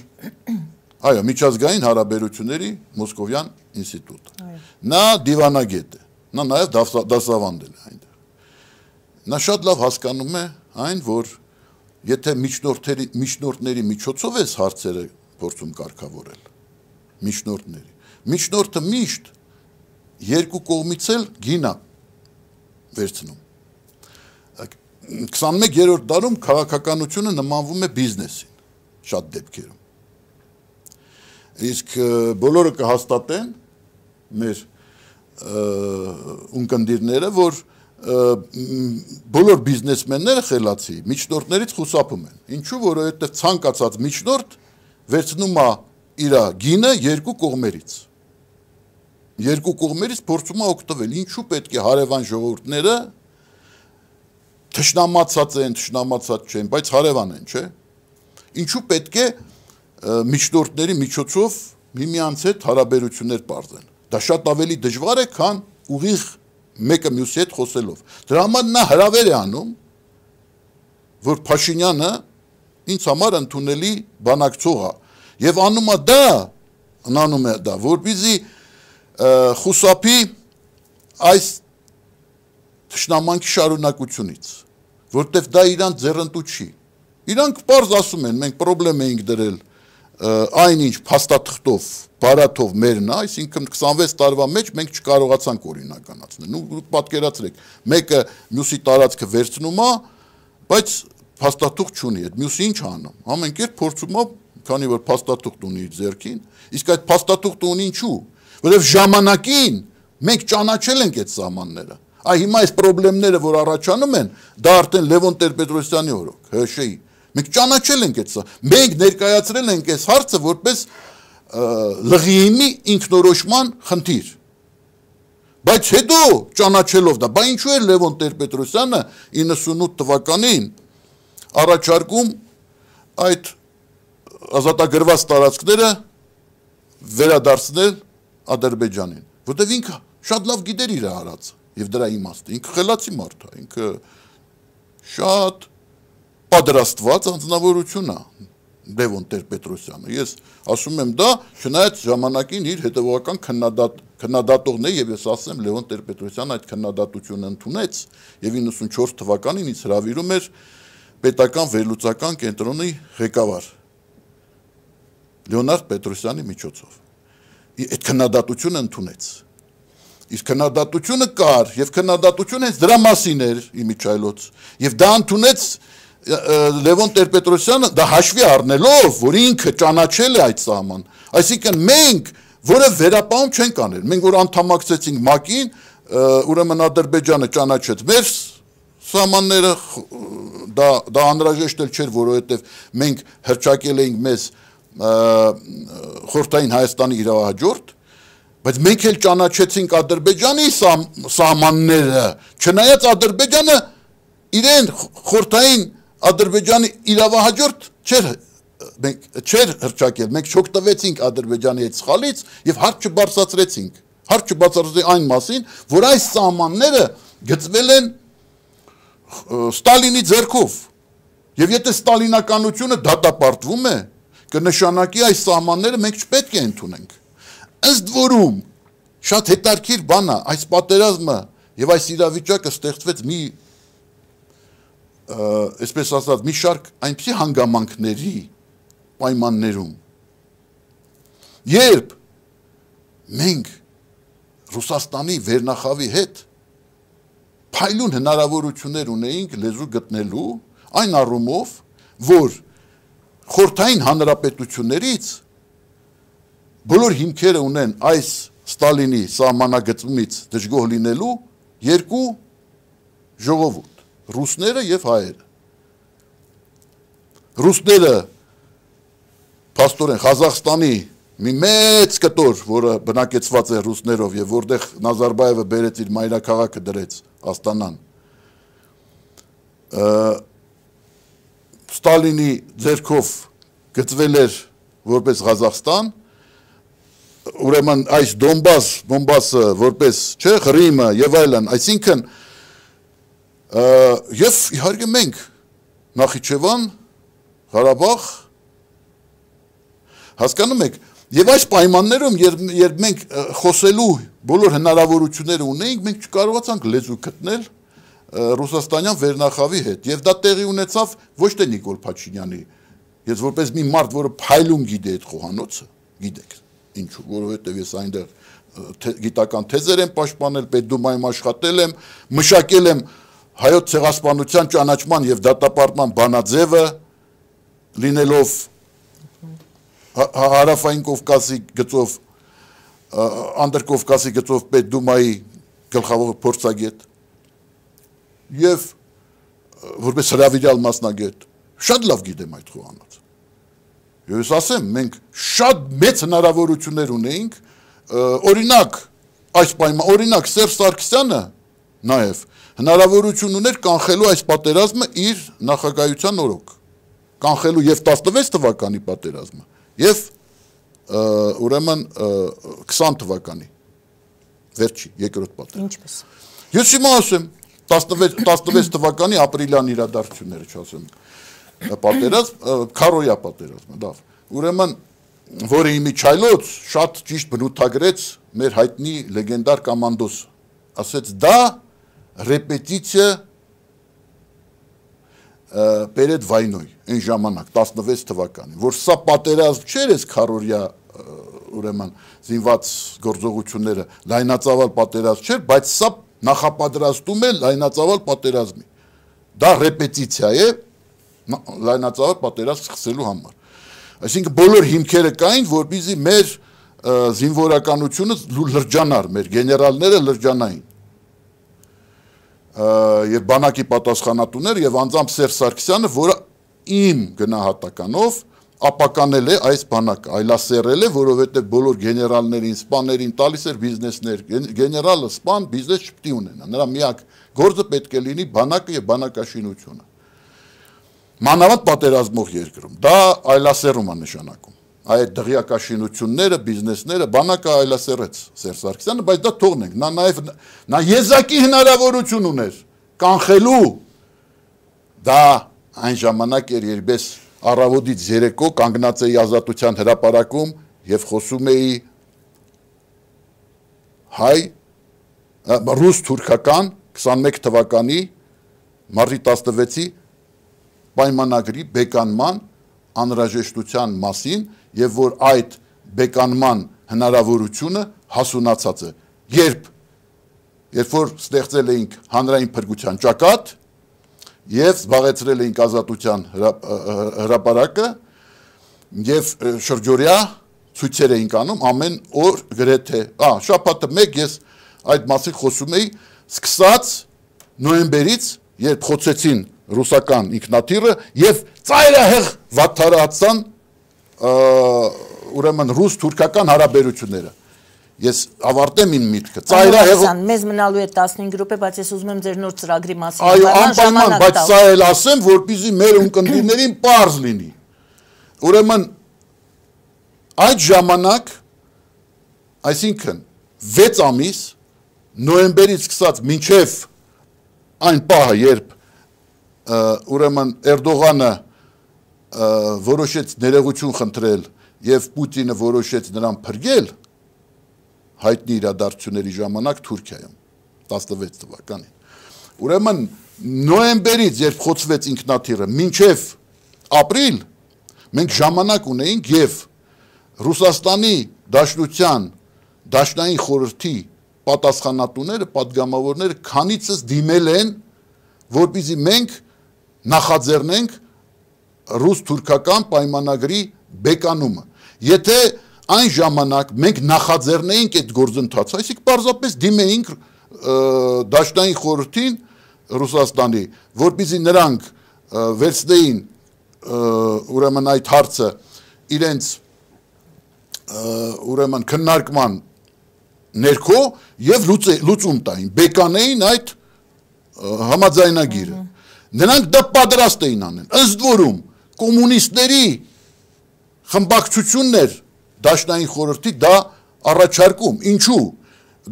այո միջազգային հարաբերությունների մոսկովյան ինստիտուտը նա դիվանագետ է նա նաև դասավանդել է այնտեղ նա շատ լավ հասկանում է այն որ եթե միջնորդների միջնորդների միջոցով էս հարցերը փորձում կարգավորել միջնորդների միջնորդը միշտ երկու կողմից էլ գինա վերցնում 21-րդ դարում քաղաքականությունը նմանվում է բիզնեսին շատ դեպքերում։ Իսկ բոլորը կհաստատեն մեր ունկնդիրները, որ բոլոր բիզնեսմենները խելացի միջնորդներից խուսափում են։ Ինչու՞, որովհետև ցանկացած միջնորդ վերցնում է իր գինը երկու կողմերից։ Երկու կողմերից փորձում է օգտվել։ Ինչու պետք է հարևան ժողովուրդները թշնամացած են, թշնամացած չեն, բայց հարևան են, չէ՞։ Ինչու պետք է միջնորդների միջոցով միմյանց հետ հարաբերություններ բարձեն։ Դա շատ ավելի դժվար է, քան ուղիղ մեկը մյուսի հետ խոսելով։ Դրա համար նա հրավեր է անում, որ Փաշինյանը ինձ համար ընդունելի բանակցող է եւ անում է դա, անում է դա, որբիզի խուսափի այս ճշնամանքի շարունակությունից որտեվ դա իրանք ձեռնտու չի։ Իրանք པարզ ասում են, մենք խնդրեմ էինք դրել այնինչ փաստաթղթով, բարաթով մերն է, այսինքն 26 տարվա մեջ մենք չկարողացանք օրինականացնել։ Ու պատկերացրեք, մեկը մյուսի տարածքը վերցնում է, բայց փաստաթուղթ չունի, այդ մյուսը ինչ անում։ Ամենքեր փորձում է, քանի որ փաստաթուղթ ունի իր ձեռքին, իսկ այդ փաստաթուղթը ունի ինչու՞։ Որև ժամանակին մենք ճանաչել ենք այդ սահմանները Այ հիմա այս խնդիրները, որ առաջանում են, դա արդեն Լևոն Տեր-Պետրոսյանի օրոք, ՀՇ-ի։ Մենք ճանաչել ենք այդ սա։ Մենք ներկայացրել ենք այս հարցը որպես լղիիմի ինքնորոշման խնդիր։ Բայց հետո ճանաչելով դա, բա ինչու է Լևոն Տեր-Պետրոսյանը 98 թվականին առաջարկում այդ ազատագրված տարածքները վերադարձնել Ադրբեջանին, որտեղ ինքը շատ լավ գիտեր իր հարածը եւ դրա իմաստը։ Ինքը խելացի մարդ է, ինքը շատ պատրաստված անձնավորություն է Լևոն Տեր-Պետրոսյանը։ Ես ասում եմ դա, չնայած ժամանակին իր հետևողական քննադատ քննադատողն է եւ ես ասեմ Լևոն Տեր-Պետրոսյանը այդ քննադատությունը ընդունեց եւ 94 թվականին ինձ հravirում էր պետական վերլուծական կենտրոնի ղեկավար Լեոնարդ Պետրոսյանի միջոցով։ Այդ քննադատությունը ընդունեց։ Իսկ քննադատությունը կար, եւ քննադատությունը հենց դրա մասին էր իմիջայլոց։ Եվ դա ընդունեց Լևոն Տեր-Պետրոսյանը դա հաշվի առնելով, որ ինքը ճանաչել է այդ սահման։ Այսինքն մենք, որը վերապահում չենք անել, մենք որ անդամակցեցինք ՄԱԿ-ին, ուրեմն Ադրբեջանը ճանաչեց մեր սահմանները, դա դա անհրաժեշտ էլ չէր, որովհետև մենք հրճակել էինք մեզ խորտային Հայաստանի իրավահաջորդ բայց մենք էլ ճանաչեցինք Ադրբեջանի սահմանները, չնայած Ադրբեջանը իրեն խորթային Ադրբեջանի իրավահաջորդ չէր մենք չէր հրճակել, մենք շոկտվեցինք Ադրբեջանի այդ սխալից եւ հարց չբարձրացրեցինք։ Հարց չբարձրացրեցինք այն մասին, որ այս սահմանները գծվել են Ստալինի ձեռքով։ Եվ եթե ստալինականությունը դատապարտվում է, կնշանակի այս սահմանները մենք չպետք է ընդունենք։ Ըստ որում շատ հետարքիր բան է այս պատերազմը եւ այս իրավիճակը ստեղծվեց մի այսպես ասած մի շարք այնպիսի հանգամանքների պայմաններում երբ մենք Ռուսաստանի վերնախավի հետ փայլուն հնարավորություններ ունեինք լեզու գտնելու այն առումով որ խորթային հանրապետություններից բոլոր հիմքերը ունեն այս Ստալինի սահմանագծումից դժգոհ լինելու երկու ժողովուրդ՝ ռուսները եւ հայերը։ Ռուսները Պաստորեն Ղազախստանի մի մեծ կտոր, որը բնակեցված է ռուսներով եւ որտեղ Նազարբայևը բերեց իր մայրաքաղաքը դրեց Աստանան։ Ստալինի ձեռքով գծվել էր որպես Ղազախստան, ուրեմն այս Դոնբաս, Դոնբասը որպես, չէ, Ղրիմը եւ այլն, այսինքն եւ իհարկե մենք Նախիջևան, Ղարաբաղ հասկանում եք, եւ այս պայմաններում երբ երբ մենք խոսելու բոլոր հնարավորությունները ունեինք, մենք չկարողացանք լեզու գտնել ռուսաստանյան վերնախավի հետ եւ դա տեղի ունեցավ ոչ թե Նիկոլ Փաչինյանի, ես որպես մի մարդ, որը փայլուն գիտե այդ խոհանոցը, գիտեք Ինչու, որովհետև ես այնտեղ գիտական թեզեր եմ պաշտպանել, պետդումայում աշխատել եմ, մշակել եմ հայոց ցեղասպանության ճանաչման եւ դատապարտման բանաձևը լինելով հարավային Կովկասի գծով անդրկովկասի գծով պետդումայի գլխավոր փորձագետ եւ որպես հրավիրյալ մասնագետ շատ լավ գիտեմ այդ խոհանոց Եվ ես ասեմ, մենք շատ մեծ հնարավորություններ ունեինք, օրինակ, այս պայման, օրինակ Սերժ Սարգսյանը նաև հնարավորություն ուներ կանխելու այս պատերազմը իր նախագահության օրոք։ Կանխելու եւ 16 թվականի պատերազմը եւ ուրեմն 20 թվականի վերջի երկրորդ պատերազմը։ Ինչպես։ Ես հիմա ասեմ 16 16 թվականի ապրիլյան իրադարձությունները չասեմ պատերազմ, քարոյա պատերազմը, լավ։ Ուրեմն որը Միչայլոց շատ ճիշտ բնութագրեց մեր հայտնի լեգենդար կոմանդոս, ասեց դա ռեպետիցիա Պերեդ Վայնոյ այն ժամանակ 16 թվականին, որ սա պատերազմ չէր էս քարորյա ուրեմն զինված գործողությունները, լայնածավալ պատերազմ չէր, բայց սա նախապատրաստում է լայնածավալ պատերազմի։ Դա ռեպետիցիա է, լայնածավալ պատերազմ սկսելու համար։ Այսինքն բոլոր հիմքերը կային, որբիզի մեր զինվորականությունը լրջանար, մեր գեներալները լրջանային։ Եվ բանակի պատասխանատուներ եւ անձամբ Սերժ Սարգսյանը, որը իմ գնահատականով ապականել է այս բանակը, այլասերել է, որովհետև բոլոր գեներալներին, սպաներին տալիս էր բիզնեսներ, գեներալը սպան բիզնես չպտի ունենա, նրա միակ գործը պետք է լինի բանակը և բանակաշինությունը մանավանդ պատերազմող երկրում։ Դա այլասերում է նշանակում։ Այդ դղյակաշինությունները, բիզնեսները բանակը այլասերեց Սերժ Սարգսյանը, բայց դա թողնենք։ Նա նաև նա եզակի հնարավորություն ուներ կանխելու դա այն ժամանակ էր, երբ ես առավոտից երեկո կանգնած էի ազատության հրապարակում եւ խոսում էի հայ ռուս թուրքական 21 թվականի մարտի 16-ի պայմանագրի բեկանման անհրաժեշտության մասին եւ որ այդ բեկանման հնարավորությունը հասունացած է երբ երբ որ ստեղծել էինք հանրային փրկության ճակատ եւ զբաղեցրել էինք ազատության հրապարակը եւ շրջորյա ցույցեր էինք անում ամեն օր գրեթե ա շաբաթը 1 ես այդ մասին խոսում էի սկսած նոեմբերից երբ խոցեցին ռուսական ինքնաթիռը եւ ծայրահեղ վատթարացան ուրեմն ռուս-թուրքական հարաբերությունները։ Ես ավարտեմ իմ միտքը։ Ծայրահեղ մեզ մնալու է 15 րոպե, բայց ես ուզում եմ ձեր նոր ծրագրի մասին Այո, անպայման, բայց սա էլ ասեմ, որpիզի մեր ունկնդիրներին པարզ լինի։ Ուրեմն այդ ժամանակ, այսինքն 6 ամիս նոեմբերից սկսած մինչև այն պահը, երբ ուրեմն Էրդողանը որոշեց ներողություն խնդրել եւ Պուտինը որոշեց նրան փրկել հայտնի իրադարձությունների ժամանակ Թուրքիայում 16 թվականին։ Ուրեմն նոեմբերից, երբ խոցվեց ինքնաթիռը, մինչև ապրիլ մենք ժամանակ ունեինք եւ Ռուսաստանի Դաշնության Դաշնային խորհրդի պատասխանատուները, падգամավորները քանիցս դիմել են, որբիզի մենք նախաձեռնենք ռուս-թուրքական պայմանագրի բեկանումը։ Եթե այն ժամանակ մենք նախաձեռնեինք այդ գործընթացը, այսինքն պարզապես դիմեինք դաշնային խորհրդին Ռուսաստանի, որբիզի նրանք վերցնեին ուրեմն այդ հարցը իրենց ուրեմն քննարկման ներքո եւ լուծում տային, բեկանեին այդ համաձայնագիրը։ Նրանք դա պատրաստ էին անել։ Ըստ որում կոմունիստների խմբակցությունն էր Դաշնային խորհրդի դա առաջարկում։ Ինչու՞։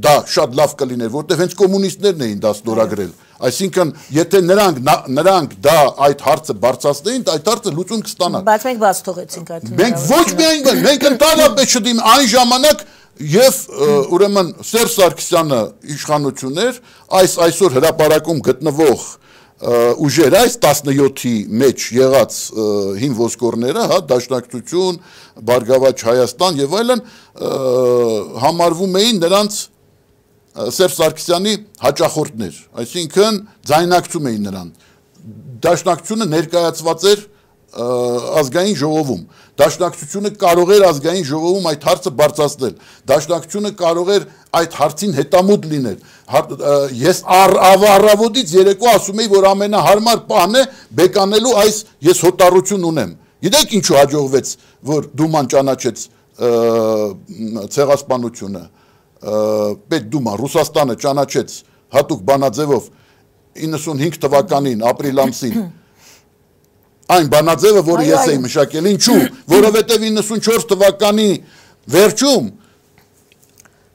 Դա շատ լավ կլիներ, որտեղ հենց կոմունիստներն էին դա ստորագրել։ Այսինքն, եթե նրանք նրանք դա այդ հարցը բարձրացնեին, այդ հարցը լուծում կստանա։ Բայց մենք բաց թողեցինք այդ։ Մենք ոչ միայն մենք ընդհանրապես չդիմ այն ժամանակ Եվ ուրեմն Սերժ Սարգսյանը իշխանություն էր, այս այսօր հրաապարակում գտնվող ուժերը այս 17-ի մեջ եղած հին ոսկորները, հա, դաշնակցություն, բարգավաճ Հայաստան եւ այլն համարվում էին նրանց Սերժ Սարգսյանի հաճախորդներ, այսինքն ձայնակցում էին նրան։ Դաշնակցությունը ներկայացված էր ազգային ժողովում։ Դաշնակցությունը կարող էր ազգային ժողովում այդ հարցը բարձրացնել։ Դաշնակցությունը կարող էր այդ հարցին հետամուտ լինել։ Հար, Ես առ, ավ, առավոտից երեկո ասում եի, որ ամենահարմար պահն է բեկանելու այս ես հոտառություն ունեմ։ Գիտեք ինչու հաջողվեց, որ դուման ճանաչեց ցեղասպանությունը։ Պետ դուման Ռուսաստանը ճանաչեց հատուկ բանաձևով 95 թվականին ապրիլ ամսին այն բանաձևը, որը ես էի մշակել, ինչու, որովհետև 94 թվականի վերջում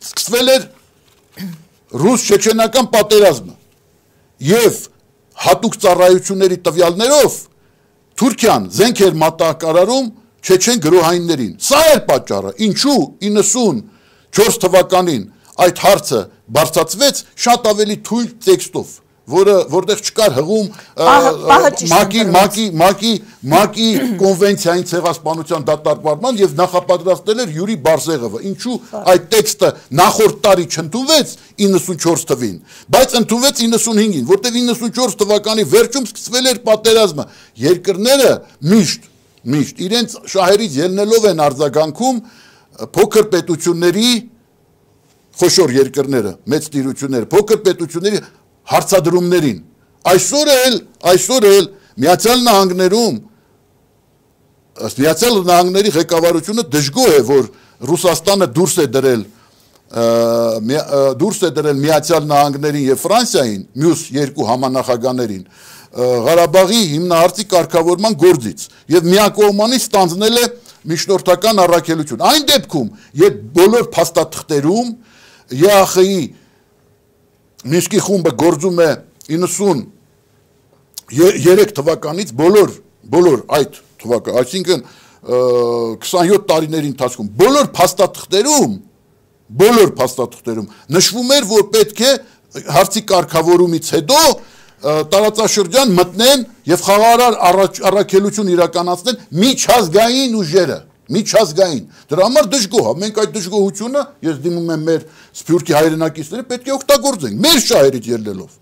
սկսվել էր ռուս-չեչենական պատերազմը եւ հատուկ ծառայությունների տվյալներով Թուրքիան զենք էր մատակարարում չեչեն գրոհայիններին։ Սա էր պատճառը, ինչու 94 թվականին այդ հարցը բարձացվեց շատ ավելի թույլ տեքստով որը որտեղ չկար հղում մակի մակի մակի մակի կոնվենցիային ցեղասպանության դատարկման եւ նախապատրաստել էր Յուրի Բարզեղովը ինչու այդ տեքստը նախորդ տարի չընդունվեց 94 թվին բայց ընդունվեց 95-ին որտեղ 94 թվականի վերջում սկսվել էր պատերազմը երկրները միշտ միշտ իրենց շահերից ելնելով են արձագանքում փոքր պետությունների խոշոր երկրները, մեծ տիրությունները, փոքր պետությունների հարցադրումներին։ Այսօր էլ, այսօր էլ Միացյալ Նահանգներում ըստ Միացյալ Նահանգների ղեկավարությունը դժգոհ է, որ Ռուսաստանը դուրս է դրել դուրս է դրել Միացյալ Նահանգներին եւ Ֆրանսիային, մյուս երկու համանախագաներին Ղարաբաղի հիմնարարցի կարգավորման գործից եւ միակողմանի ստանձնել է միջնորդական առաքելություն։ Այն դեպքում, երբ բոլոր փաստաթղթերում ԵԱԽ-ի Մինսկի խումբը գործում է 93 թվականից բոլոր բոլոր այդ թվակը, այսինքն 27 տարիների ընթացքում բոլոր փաստաթղթերում բոլոր փաստաթղթերում նշվում էր, որ պետք է հարցի կարգավորումից հետո տարածաշրջան մտնեն եւ խաղարար առաքելություն իրականացնեն միջազգային ուժերը միջազգային դրա համար դժգոհ է մենք այդ դժգոհությունը ես դիմում եմ մեր Սփյուռքի հայրենակիցները պետք է օգտագործեն մեր շահերից ելնելով։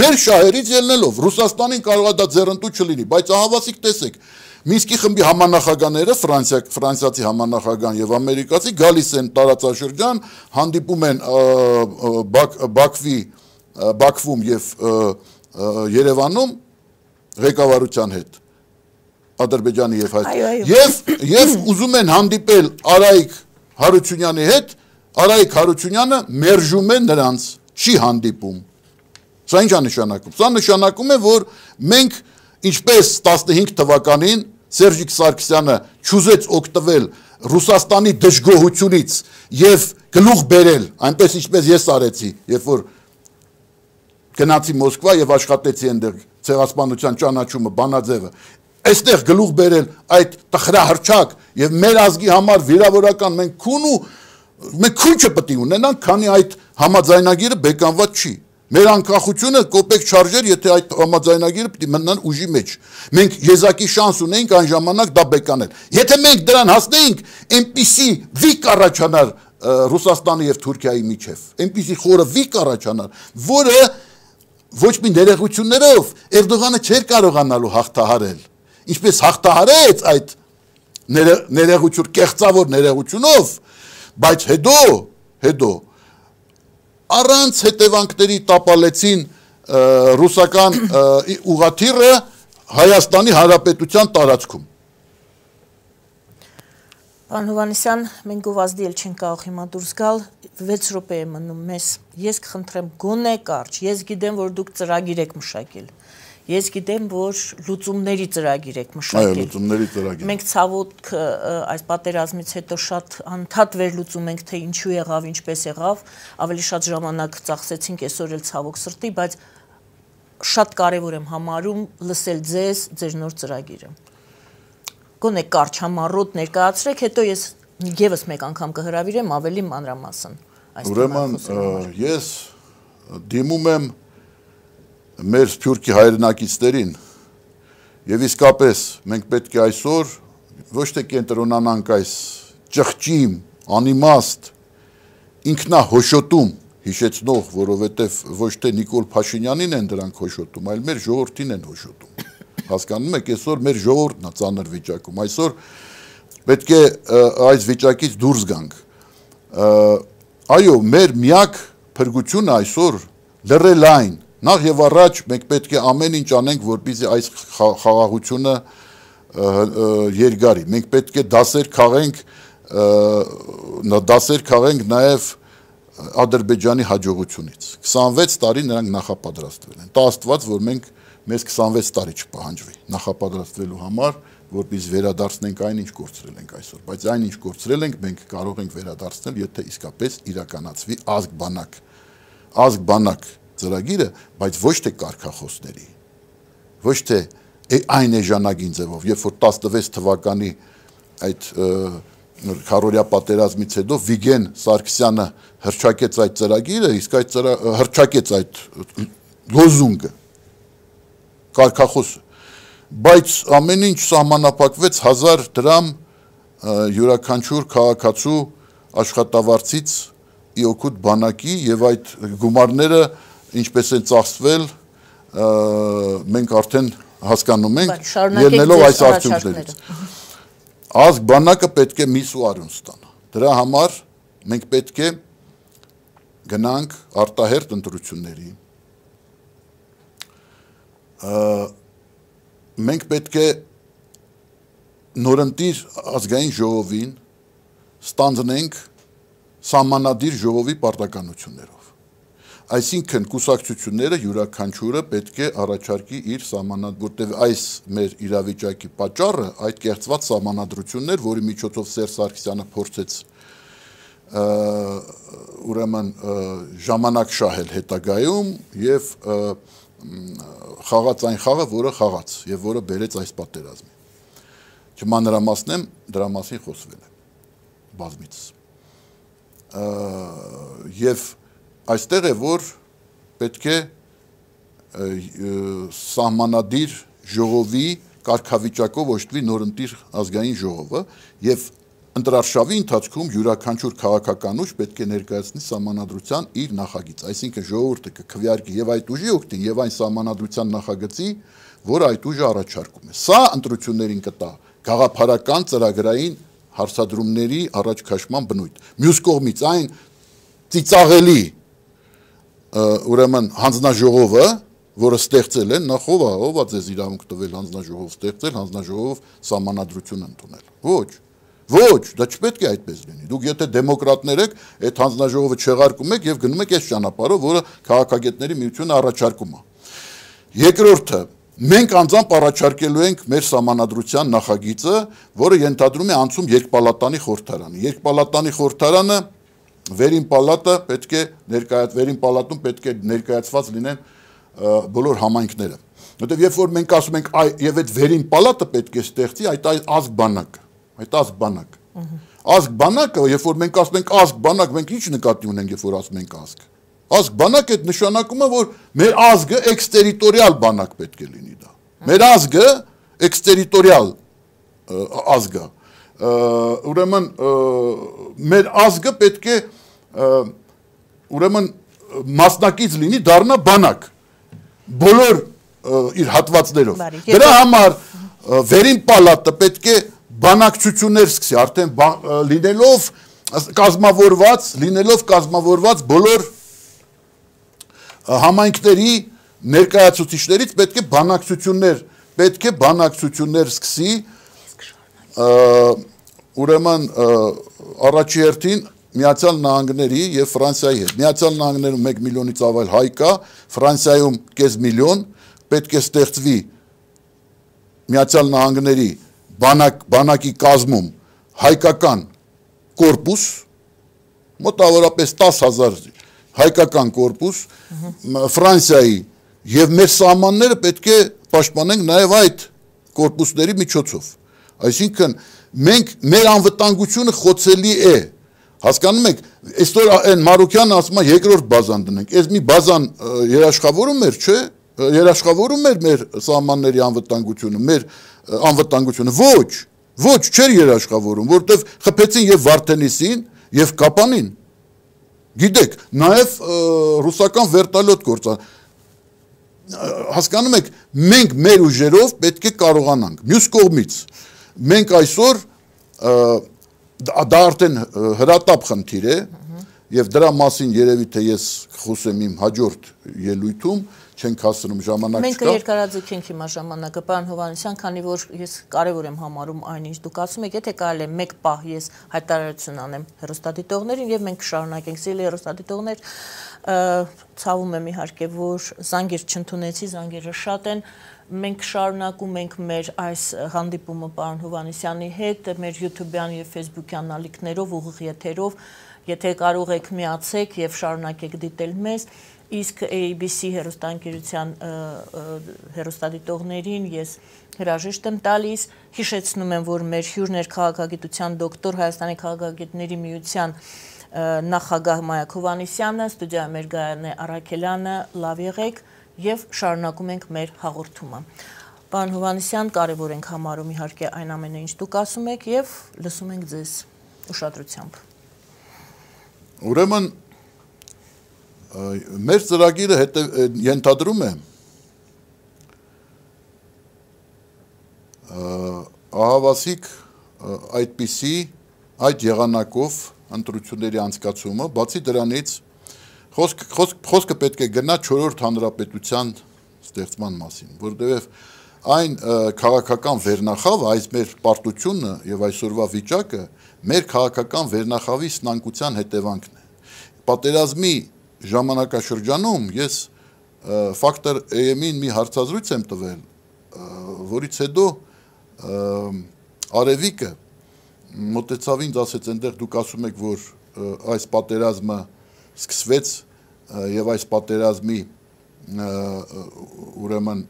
Մեր շահերից ելնելով Ռուսաստանին կարող է դա ձեռնտու չլինի, բայց ահավասիկ տեսեք, Մինսկի խմբի համանախագաները, Ֆրանսիա, ֆրանսիացի համանախագան եւ ամերիկացի գալիս են տարածաշրջան, հանդիպում են բակ, Բաքվի Բաքվում եւ Երևանում ղեկավարության հետ Ադրբեջանի եւ Հայաստանի։ Եվ եւ ուզում են հանդիպել Արայիկ Հարությունյանի հետ Արայք Հարությունյանը մերժում է նրանց, չի հանդիպում։ Սա ինչ է նշանակում։ Սա նշանակում է, որ մենք ինչպես 15 թվականին Սերժիկ Սարգսյանը ճուզեց օգտվել Ռուսաստանի դժգոհությունից եւ գլուխ բերել, այնպես ինչպես ես արեցի, երբ որ գնացի Մոսկվա եւ աշխատեցի այնտեղ ցեղասպանության ճանաչումը բանաձևը, այստեղ գլուխ բերել այդ տխրահրճակ եւ մեր ազգի համար վիրավորական մենք քուն ու մենք քունչը պետք ունենանք, քանի այդ համաձայնագիրը բեկանված չի։ Մեր անկախությունը կոպեկ չարժեր, եթե այդ համաձայնագիրը պիտի մնան ուժի մեջ։ Մենք եզակի շանս ունեինք այն ժամանակ դա բեկանել։ Եթե մենք դրան հասնեինք, այնպիսի վիկ առաջանար Ռուսաստանի եւ Թուրքիայի միջև։ Այնպիսի խորը վիկ առաջանար, որը ոչ մի ներեգություններով Էրդողանը չէր կարողանալու հաղթահարել։ Ինչպես հաղթահարեց այդ ներեգություն կեղծավոր ներեգությունով, ներ, բայց հետո հետո առանց հետևանքների տապալեցին ռուսական ուղաթիռը Հայաստանի Հանրապետության տարածքում։ Պարոն Հովանեսյան, մենք գովազդի էլ չենք կարող հիմա դուրս գալ, 6 րոպե է մնում մեզ։ Ես կխնդրեմ գոնե կարճ։ Ես գիտեմ, որ դուք ծրագիր եք մշակել Ես գիտեմ, որ լուծումների ծրագիր եք մշակել։ Այո, լուծումների ծրագիր։ Մենք ցավոտ այս պատերազմից հետո շատ անդադ վերլուծում ենք, թե ինչու եղավ, ինչպես եղավ, ավելի շատ ժամանակ ծախսեցինք այսօր էլ ցավոք սրտի, բայց շատ կարևոր եմ համարում լսել ձեզ, ձեր նոր ծրագիրը։ Գոնե կարճ համառոտ ներկայացրեք, հետո ես եւս մեկ անգամ կհրավիրեմ ավելի մանրամասն։ Ուրեմն ես դիմում եմ մեր Սփյուռքի հայրենակիցներին եւ իսկապես մենք պետք է այսօր ոչ թե կենտրոնանանք այս ճղճի անիմաստ ինքնահոշոտում հիշեցնող, որովհետև ոչ թե Նիկոլ Փաշինյանին են դրանք հոշոտում, այլ մեր ժողովրդին են հոշոտում։ Հասկանում եք, այսօր մեր ժողովուրդն է ծանր վիճակում, այսօր պետք է այս վիճակից դուրս գանք։ Այո, մեր միակ փրկությունը այսօր լռել այն, Նախ եւ առաջ մենք պետք է ամեն ինչ անենք, որպեսզի այս խաղաղությունը երկարի։ Մենք պետք է դասեր քաղենք, դասեր քաղենք նաեւ Ադրբեջանի հաջողությունից։ 26 տարի նրանք նախապատրաստվել են։ Տա Աստված, որ մենք մեզ 26 տարի չպահանջվի նախապատրաստվելու համար, որպես վերադարձնենք այն, ինչ կործրել ենք այսօր, բայց այն, ինչ կործրել ենք, մենք կարող ենք վերադարձնել, եթե իսկապես իրականացվի ազգ բանակ, ազգ բանակ, ծրագիրը, բայց ոչ թե կարգախոսների, ոչ թե այն էժանագին ձևով, երբ որ 16 թվականի այդ քարորյա պատերազմից հետո Վիգեն Սարգսյանը հրճակեց այդ ծրագիրը, իսկ այդ հրճակեց այդ լոզունգը կարկախոսը բայց ամեն ինչ սահմանապակվեց 1000 դրամ յուրաքանչյուր քաղաքացու աշխատավարձից իօքուտ բանակի եւ այդ գումարները ինչպես է ծախսվել, մենք արդեն հասկանում ենք, ելնելով այս արդյունքներից։ Ազգ բանակը պետք է միս ու արյուն ստանա։ Դրա համար մենք պետք է գնանք արտահերտ ընտրությունների։ Մենք պետք է նորընտիր ազգային ժողովին ստանձնենք սամանադիր ժողովի պարտականություններով։ Այսինքն կուսակցությունները յուրաքանչյուրը պետք է առաջարկի իր սահմանած, որտեվ այս մեր իրավիճակի պատճառը այդ կերծված սահմանադրություններ, որի միջոցով Սերժ Սարգսյանը փորձեց ուրեմն ժամանակ շահել հետագայում եւ խաղաց այն խաղը, որը խաղաց եւ որը բերեց այս պատերազմին։ Չման դրա մասն եմ, դրա մասին խոսվել է բազմից։ Եվ և Այստեղ է որ պետք է սահմանադիր ժողովի կարգավիճակով ոչտվի նորընտիր ազգային ժողովը եւ Ընտրարշավի ընթացքում յուրաքանչյուր քաղաքական ուժ պետք է ներկայացնի համանadrության իր նախագիծը, այսինքն ժողովուրդը կքվյարկի եւ այդ ուժի օգտին եւ այն համանadrության նախագծի, որը այդ ուժը առաջարկում է։ Սա ընտրություններին կտա գաղափարական ծրագրային հարցադրումների առաջ քաշման բնույթ։ Մյուս կողմից այն ծիծաղելի ուրեմն հանձնաժողովը, որը ստեղծել են, նա խովա, ով է ձեզ իրավունք տվել հանձնաժողով ստեղծել, հանձնաժողով սահմանադրություն ընդունել։ Ոչ։ Ոչ, դա չպետք է այդպես լինի։ Դուք եթե դեմոկրատներ եք, այդ հանձնաժողովը չեղարկում եք եւ գնում եք այս ճանապարհով, որը քաղաքագետների միությունը առաջարկում է։ Երկրորդը, մենք անձամբ առաջարկելու ենք մեր սահմանադրության նախագիծը, որը ենթադրում է անցում երկպալատանի խորհրդարանը։ Երկպալատանի խորհրդարանը վերին պալատը պետք է ներկայաց վերին պալատում պետք է ներկայացված լինեն բոլոր համայնքները որտեվ երբ որ մենք ասում ենք այ եւ այդ վերին պալատը պետք է ստեղծի այդ ազգ բանակ այդ ազգ բանակ ազգ բանակը երբ որ մենք ասում ենք ազգ բանակ մենք ի՞նչ նկատի ունենք երբ որ ասում ենք ազգ ազգ բանակ այդ նշանակումը որ մեր ազգը էքստերիտորիալ բանակ պետք է լինի դա մեր ազգը էքստերիտորիալ ազգը ազգ ուրեմն մեր ազգը պետք է ուրեմն մասնակից լինի դառնա բանակ բոլոր իր հատվածներով դրա համար վերին պալատը պետք է բանակցություններ սկսի արդեն լինելով կազմավորված լինելով կազմավորված բոլոր համայնքների ներկայացուցիչներից պետք է բանակցություններ պետք է բանակցություններ սկսի ուրեմն առաջի հերթին Միացյալ Նահանգների եւ Ֆրանսիայի հետ։ Միացյալ Նահանգներում 1 միլիոնից ավել հայ կա, Ֆրանսիայում կես միլիոն, պետք է ստեղծվի Միացյալ Նահանգների բանակ բանակի կազմում հայկական կորպուս մոտավորապես 10000 հայկական կորպուս Ֆրանսիայի եւ մեր սահմանները պետք է պաշտպանենք նաեւ այդ կորպուսների միջոցով Այսինքն մենք մեր անվտանգությունը խոցելի է։ Հասկանում եք, այսօր այն Մարուկյանը ասում է երկրորդ բազան դնենք։ Այս մի բազան երաշխավորում էր, չէ՞։ Երաշխավորում էր մեր սահմանների անվտանգությունը, մեր անվտանգությունը։ Ոչ, ոչ չէր երաշխավորում, որտեվ խփեցին եւ Վարդենիսին, եւ Կապանին։ Գիտեք, նաեւ ռուսական վերտալյոտ գործան հասկանում եք, մենք մեր ուժերով պետք է կարողանանք։ Մյուս կողմից Մենք այսօր դա արդեն հրատապ խնդիր է եւ դրա մասին երևի թե ես խոսեմ իմ հաջորդ ելույթում, չենք հասնում ժամանակ չկա։ Մենք երկարաձգենք հիմա ժամանակը, պարոն Հովանեսյան, քանի որ ես կարևոր եմ համարում այն, ինչ դուք ասում եք, եթե կարելի է մեկ պահ ես հայտարարություն անեմ հերոստատիտողներին եւ մենք շարունակենք, սիրելի հերոստատիտողներ, ցավում եմ իհարկե, որ զանգեր չընդունեցի, զանգերը շատ են, մենք շարունակում ենք մեր այս հանդիպումը պարոն Հովանեսյանի հետ մեր YouTube-յան եւ Facebook-յան ալիքներով ուղիղ եթերով, եթե կարող եք միացեք եւ շարունակեք դիտել մեզ, իսկ ABC հերոստանգերության հերոստադիտողներին ես հրաժեշտ եմ տալիս, հիշեցնում եմ, որ մեր հյուրներ քաղաքագիտության դոկտոր Հայաստանի քաղաքագետների միության նախագահ Մայակ Հովանեսյանը, ստուդիայում մեր Գայանե Արաքելյանը, լավ եղեք եւ շարունակում ենք մեր հաղորդումը։ Պարոն Հովանեսյան, կարևոր ենք համարում իհարկե այն ամենը, ինչ դուք ասում եք եւ լսում ենք ձեզ ուշադրությամբ։ Ուրեմն մեր ծրագիրը հետը ենթադրում է ահավասիկ այդպիսի այդ եղանակով ընտրությունների անցկացումը, բացի դրանից Խոսք խոսք խոսքը պետք է գնա 4-րդ հանրապետության ստեղծման մասին, որովհետև այն քաղաքական վերնախավը, այս մեր պարտությունը եւ այսօրվա վիճակը մեր քաղաքական վերնախավի սնանկության հետևանքն է։ Պատերազմի ժամանակաշրջանում ես ֆակտոր AM-ին մի հարցազրույց եմ տվել, որից հետո Արևիկը մտեցավ ինձ ասեց, այնտեղ դուք ասում եք, որ այս պատերազմը սկսվեց եւ այս պատերազմի ուրեմն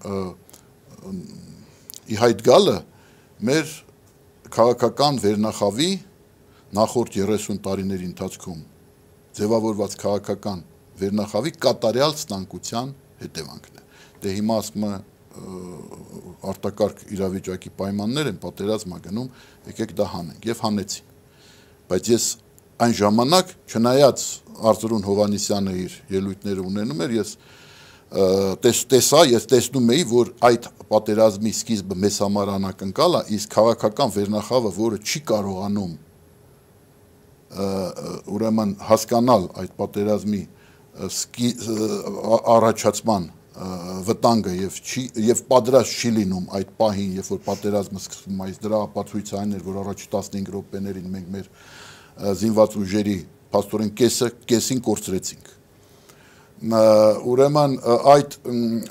ի հայտ գալը մեր քաղաքական վերնախավի նախորդ 30 տարիների ընթացքում ձևավորված քաղաքական վերնախավի կատարյալ ցանկության հետևանքն է։ Դե հիմա ասում արտակարգ իրավիճակի պայմաններ են պատերազմա գնում, եկեք դա հանենք եւ հանեցին։ Բայց ես այն ժամանակ չնայած Արծրուն Հովանիսյանը իր ելույթները ունենում էր, ես տես տեսա, ես տեսնում էի, որ այդ պատերազմի սկիզբը մեզ համար անակնկալ է, իսկ քաղաքական վերնախավը, որը չի կարողանում ուրեմն հասկանալ այդ պատերազմի առաջացման վտանգը եւ չի եւ պատրաստ չի լինում այդ պահին, երբ որ պատերազմը սկսվում է, այս դրա ապացույցը այն էր, որ առաջի 15 րոպեներին մենք մեր զինված ուժերի փաստորեն կեսը կեսին կորցրեցինք ուրեմն այդ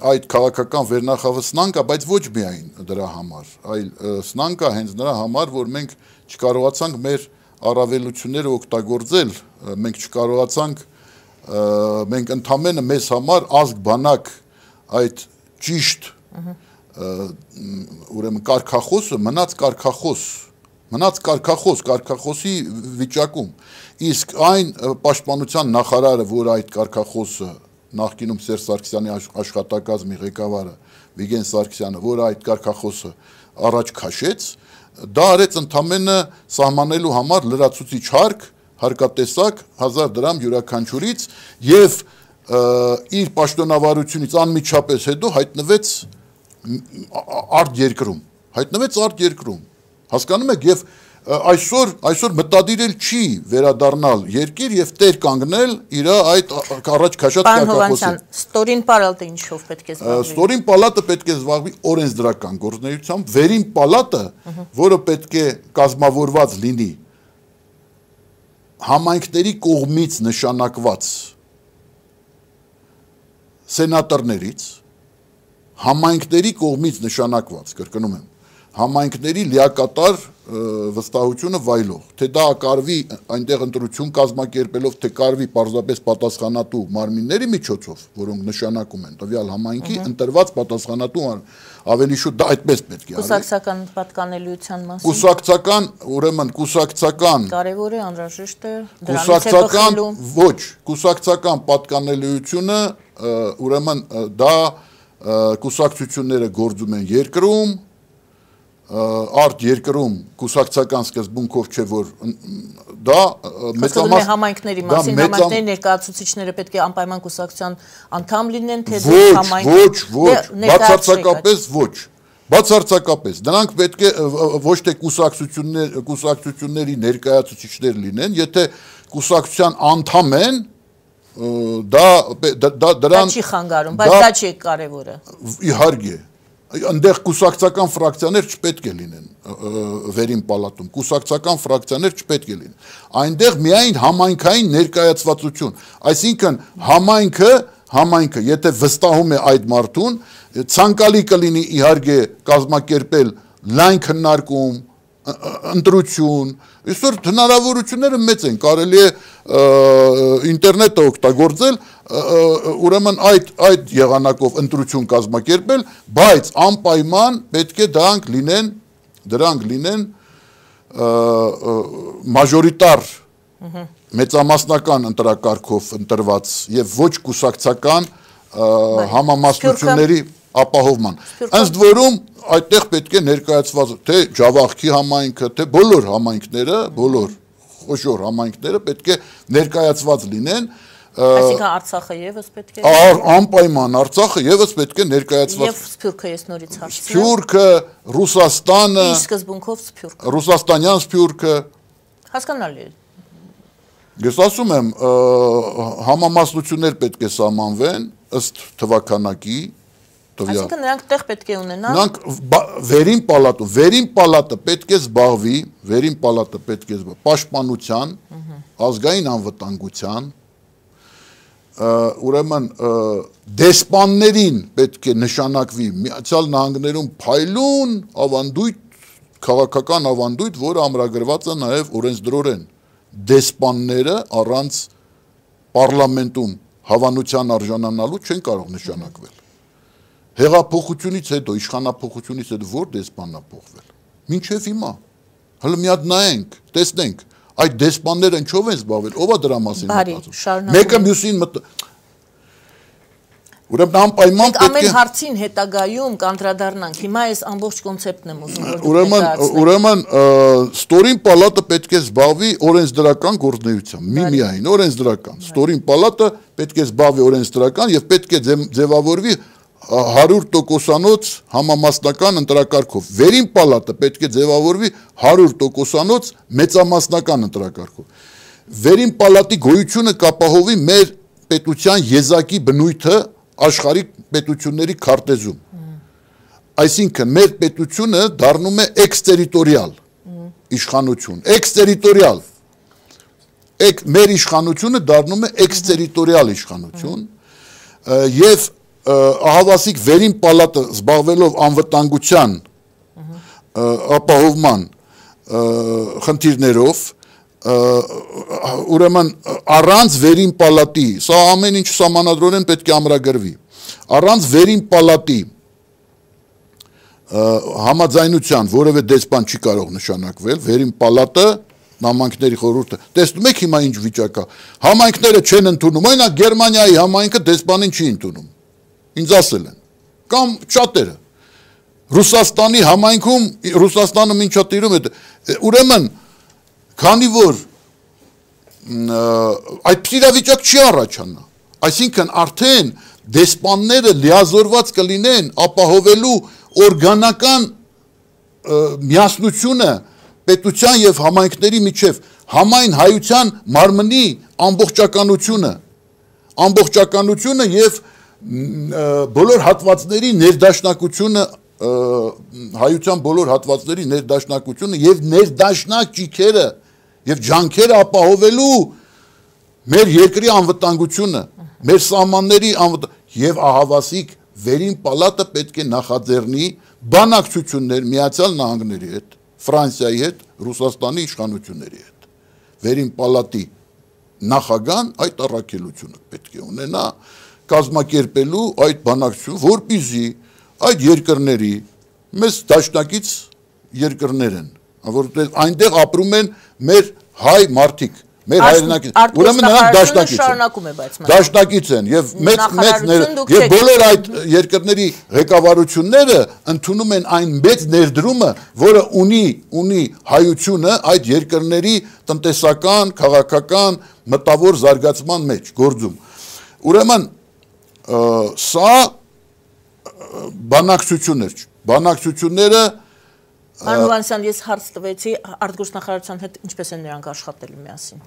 այդ քաղաքական վերնախավը սնանկա, բայց ոչ միայն դրա համար, այլ սնանկա հենց նրա համար, որ մենք չկարողացանք մեր առավելությունները օգտագործել, մենք չկարողացանք մենք ընդամենը մեզ համար ազգ բանակ այդ ճիշտ ուրեմն կարկախոսը մնաց կարկախոս մնաց կարքախոս, կարքախոսի վիճակում։ Իսկ այն պաշտպանության նախարարը, որ այդ կարքախոսը նախկինում Սերժ Սարգսյանի աշխատակազմի ղեկավարը Վիգեն Սարգսյանը, որ այդ կարքախոսը առաջ քաշեց, դա արեց ընդամենը սահմանելու համար լրացուցիչ հարկ հարկատեսակ 1000 դրամ յուրաքանչյուրից եւ իր պաշտոնավարությունից անմիջապես հետո հայտնվեց արդ երկրում հայտնվեց արդ երկրում Հասկանում եք, եւ այսօր այսօր մտադիր էլ չի վերադառնալ երկիր եւ տեր կանգնել իր այդ առաջ քաշած կարգախոսին։ Ստորին պալատը ինչով պետք է զբաղվի։ Ստորին պալատը պետք է զբաղվի օրենսդրական գործունեությամբ, վերին պալատը, որը պետք է կազմավորված լինի համայնքների կողմից նշանակված սենատորներից համայնքների կողմից նշանակված, կրկնում եմ, համայնքների լիակատար վստահությունը վայլող, թե դա կարվի այնտեղ ընտրություն կազմակերպելով, թե կարվի պարզապես պատասխանատու մարմինների միջոցով, որոնք նշանակում են տվյալ համայնքի ընտրված պատասխանատու ավելի շուտ դա այդպես պետք է արվի։ Կուսակցական պատկանելիության մասին։ Կուսակցական, ուրեմն կուսակցական կարևոր է անհրաժեշտ է դրանից է բխելու։ Ոչ, կուսակցական պատկանելիությունը ուրեմն դա կուսակցությունները գործում են երկրում, արդ երկրում կուսակցական սկզբունքով չէ որ դա մեծամասն համայնքների մասին համայնքների ներկայացուցիչները պետք է անպայման կուսակցության անդամ լինեն թե համայնք ոչ ոչ դե, բացարձակապես ոչ բացարձակապես նրանք պետք է ոչ թե կուսակցություններ կուսակցությունների ներկայացուցիչներ լինեն եթե կուսակցության անդամ են դա դա դրան դա չի խանգարում բայց դա չի կարևորը իհարկե այնտեղ կուսակցական ֆրակցիաներ չպետք է լինեն վերին պալատում կուսակցական ֆրակցիաներ չպետք է լինեն այնտեղ միայն համայնքային ներկայացվածություն այսինքն համայնքը համայնքը եթե վստահում է այդ մարդուն ցանկալի կլինի իհարկե կազմակերպել լայն քննարկում ընտրություն այսօր հնարավորությունները մեծ են կարելի է ինտերնետը օգտագործել ուրեմն այդ այդ եղանակով ընտրություն կազմակերպել, բայց անպայման պետք է դրանք լինեն դրանք լինեն մաժորիտար մեծամասնական ընտրակարգով ընտրված եւ ոչ կուսակցական համամասնությունների ապահովման։ Ըստ որում այդտեղ պետք է ներկայացված թե Ջավախքի համայնքը, թե բոլոր համայնքները, բոլոր խոշոր համայնքները պետք է ներկայացված լինեն, Այսինքն Արցախը եւս պետք է անպայման Արցախը եւս պետք է ներկայացված։ Եվ Սփյուռքը ես նորից հարցնում։ Սփյուռքը, Ռուսաստանը։ Ինչ սկզբունքով Սփյուռքը։ Ռուսաստանյան Սփյուռքը։ Հասկանալի է։ Ես ասում եմ, համամասնություններ պետք է սահմանվեն ըստ թվականակի, տվյալ։ Այսինքն նրանք տեղ պետք է ունենան։ Նրանք վերին պալատը, վերին պալատը պետք է զբաղվի, վերին պալատը պետք է զբաղվի պաշտպանության, ազգային անվտանգության, ուրեմն դեսպաններին պետք է նշանակվի Միացյալ Նահանգներում փայլուն ավանդույթ քաղաքական ավանդույթ, որը ամրագրված է նաև օրենսդրորեն։ Դեսպանները առանց պարլամենտում հավանության արժանանալու չեն կարող նշանակվել։ Հեղափոխությունից հետո, իշխանապողությունից հետո ո՞ր դեսպանն է փոխվել։ Մինչև հիմա։ Հələ մի հատ նայենք, տեսնենք Այդ դեսպանները ինչով են զբաղվել, ով է դրա մասին մտածում։ Մեկը մյուսին մտ Ուրեմն անպայման պետք է ամեն հարցին հետագայում կանդրադառնանք։ Հիմա այս ամբողջ կոնցեպտն եմ ուզում որ Ուրեմն ուրեմն ստորին պալատը պետք է զբաղվի օրենսդրական գործունեությամբ, մի միայն օրենսդրական։ Ստորին պալատը պետք է զբաղվի օրենսդրական եւ պետք է ձևավորվի 100 տոքոսանոց համամասնական ընտրակարգով։ Վերին պալատը պետք է ձևավորվի 100 տոքոսանոց մեծամասնական ընտրակարգով։ Վերին պալատի գոյությունը կապահովի մեր պետության եզակի բնույթը աշխարհի պետությունների քարտեզում։ Այսինքն մեր պետությունը դառնում է էքստերիտորիալ իշխանություն, էքստերիտորիալ։ Եկ մեր իշխանությունը դառնում է էքստերիտորիալ իշխանություն եւ ահավասիկ վերին պալատը զբաղվելով անվտանգության ապահովման խնդիրներով ուրեմն առանց վերին պալատի սա ամեն ինչ սահմանադրորեն պետք է ամրագրվի առանց վերին պալատի համաձայնության որևէ դեսպան չի կարող նշանակվել վերին պալատը համայնքների խորհուրդը։ Տեսնում եք հիմա ինչ վիճակա։ Համայնքները չեն ընդունում, այնա Գերմանիայի համայնքը դեսպանին չի ընդունում։ Ինձ ասել են։ Կամ շատերը։ Ռուսաստանի համայնքում Ռուսաստանը ինչա տիրում է։ Ուրեմն, քանի որ այդ իրավիճակ չի առաջանա, այսինքն արդեն դեսպանները լիազորված կլինեն ապահովելու օրգանական միասնությունը պետության եւ համայնքների միջև համայն հայության մարմնի ամբողջականությունը ամբողջականությունը եւ և բոլոր հատվածների ներդաշնակությունը հայության բոլոր հատվածների ներդաշնակությունը եւ ներդաշնակ ճիքերը եւ ջանքերը ապահովելու մեր երկրի անվտանգությունը, մեր սահմանների անվտանգ եւ ահավասիկ վերին պալատը պետք է նախաձեռնի բանակցություններ Միացյալ Նահանգների հետ, Ֆրանսիայի հետ, Ռուսաստանի իշխանությունների հետ։ Վերին պալատի նախագահն այդ առաքելությունը պետք է ունենա, կազմակերպելու այդ բանակցություն, որպիսի այդ երկրների մեզ դաշնակից երկրներ են, որտեղ այնտեղ ապրում են մեր հայ մարդիկ, մեր հայրենակից։ Ուրեմն նրանք դաշնակից են։ Դաշնակից են եւ մեծ մեծ եւ բոլոր այդ երկրների ղեկավարությունները ընդունում են այն մեծ ներդրումը, որը ունի ունի հայությունը այդ երկրների տնտեսական, քաղաքական, մտավոր զարգացման մեջ գործում։ Ուրեմն սա բանակցություններ չէ։ Բանակցությունները Անվանսյան ես հարց տվեցի արտգործնախարարության հետ ինչպես են նրանք աշխատելու միասին։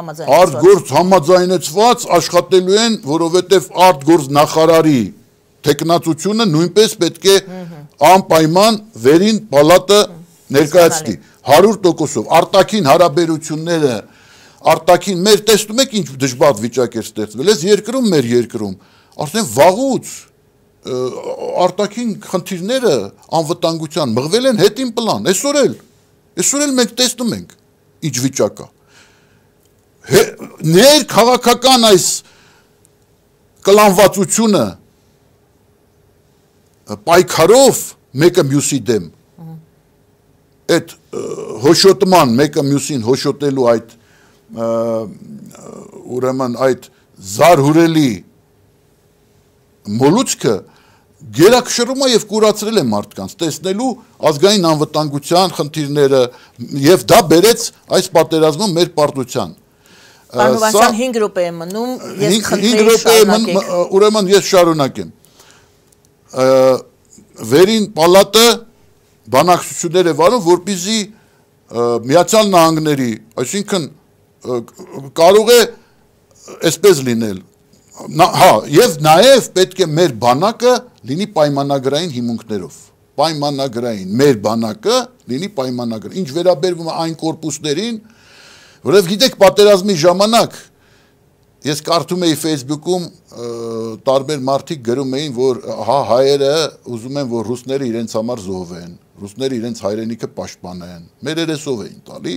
Համաձայնեցված։ Արտգործ համաձայնեցված աշխատելու են, որովհետև արտգործնախարարի տեխնացությունը նույնպես պետք է անպայման վերին պալատը ներկայացնի 100%-ով արտաքին հարաբերությունները արտաքին մեր տեսնում եք ինչ դժբախտ վիճակ է ստեղծվել այս երկրում մեր երկրում արդեն վաղուց արտաքին խնդիրները անվտանգության մղվել են հետին պլան, այսօր էլ, այսօր էլ մենք տեսնում ենք ինչ վիճակա։ Ներ քաղաքական այս կլանվածությունը պայքարով մեկը մյուսի դեմ այդ հոշոտման մեկը մյուսին հոշոտելու այդ ուրեմն այդ զարհուրելի մոլուցքը գերակշռում է եւ կուրացրել է մարդկանց տեսնելու ազգային անվտանգության խնդիրները եւ դա բերեց այս պատերազմում մեր պարտության Պարզովանցյան 5 րոպե է մնում ես խնդրեի 5 րոպե է մնում ուրեմն ես շարունակեմ վերին պալատը բանակցություններ է վարում որբիզի միացյալ նահանգների այսինքն կարող է այսպես լինել նա, հա, եւ նաեւ պետք է մեր բանակը լինի պայմանագրային հիմունքներով պայմանագրային մեր բանակը լինի պայմանագր ինչ վերաբերվում է այն կորպուսներին որովհետեւ գիտեք պատերազմի ժամանակ ես կարդում էի Facebook-ում տարբեր մարդիկ գրում էին որ հա հայերը ուզում են որ ռուսները իրենց համար զոհվեն ռուսները իրենց հայրենիքը պաշտպանեն մեր երեսով էին տալի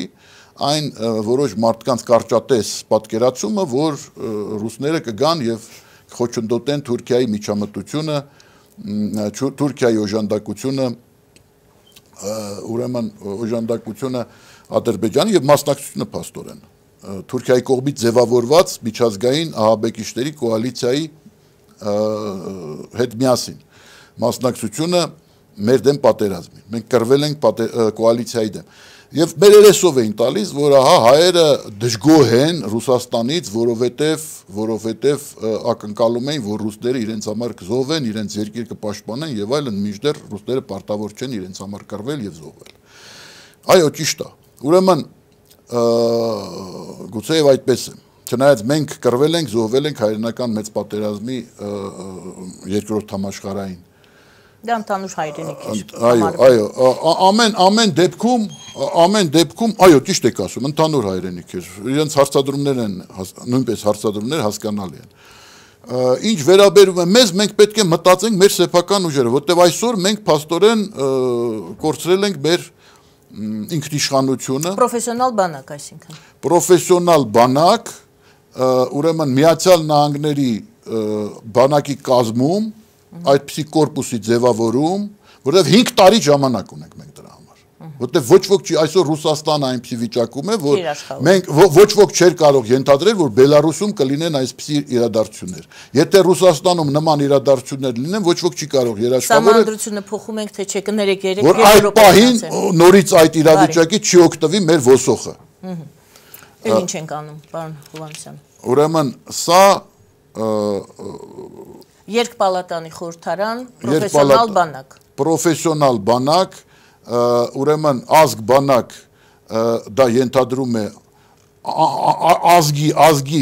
այն որոշ մարդկանց կարճատես պատկերացումը, որ ռուսները կգան եւ խոչընդոտեն Թուրքիայի միջամտությունը, Թուրքիայի օժանդակությունը, ուրեմն օժանդակությունը Ադրբեջանի եւ մասնակցությունը փաստորեն Թուրքիայի կողմից ձևավորված միջազգային ահաբեկիչների կոալիցիայի հետ միասին մասնակցությունը մեր դեմ պատերազմին։ Մենք կրվել ենք կոալիցիայի դեմ։ Եվ մեր երեսով էին տալիս, որ ահա հայերը դժգոհ են Ռուսաստանից, որովհետև որովհետև ակնկալում էին, որ ռուսները իրենց համար կզովեն, իրենց երկիրը կպաշտպանեն եւ այլն, միջդեռ ռուսները պարտավոր չեն իրենց համար կռվել եւ զոհվել։ Այո, ճիշտ է։ Ուրեմն գուցե եւ այդպես է։ Չնայած մենք կռվել ենք, զոհվել ենք հայրենական մեծ պատերազմի երկրորդ համաշխարհային Դա ընդհանուր հայրենիք է։ Այո, այո, ամեն ամեն դեպքում, ամեն դեպքում, այո, ճիշտ եք ասում, ընդհանուր հայրենիք է։ Իրենց հարցադրումներ են, նույնպես հարցադրումներ հասկանալի են։ Ինչ վերաբերում է մեզ, մենք պետք է մտածենք մեր սեփական ուժերը, որտեղ այսօր մենք փաստորեն կորցրել ենք մեր ինքնիշխանությունը։ Պրոֆեսիոնալ բանակ, այսինքն։ Պրոֆեսիոնալ բանակ, ուրեմն Միացյալ Նահանգների բանակի կազմում այդպիսի կորպուսի ձևավորում, որովհետև 5 տարի ժամանակ ունենք մենք դրա համար։ Որտեւ ոչ ոք չի այսօր Ռուսաստանը այնպիսի վիճակում է, որ մենք ոչ ոք չէր կարող ենթադրել, որ Բելարուսում կլինեն այսպիսի իրադարձություններ։ Եթե Ռուսաստանում նման իրադարձություններ լինեն, ոչ ոք չի կարող երաշխավորել։ Համանդրությունը փոխում ենք, թե չէ կներեք 3 եվրոպա։ Որ այդ պահին նորից այդ իրավիճակի չի օգտվի մեր ոսոխը։ Ինչ ենք անում, պարոն Հովանեսյան։ Ուրեմն, սա Երկպալատանի խորհրդարան, պրոֆեսիոնալ բանակ։ Պրոֆեսիոնալ բանակ, ուրեմն ազգ բանակ դա ենթադրում է ազգի ազգի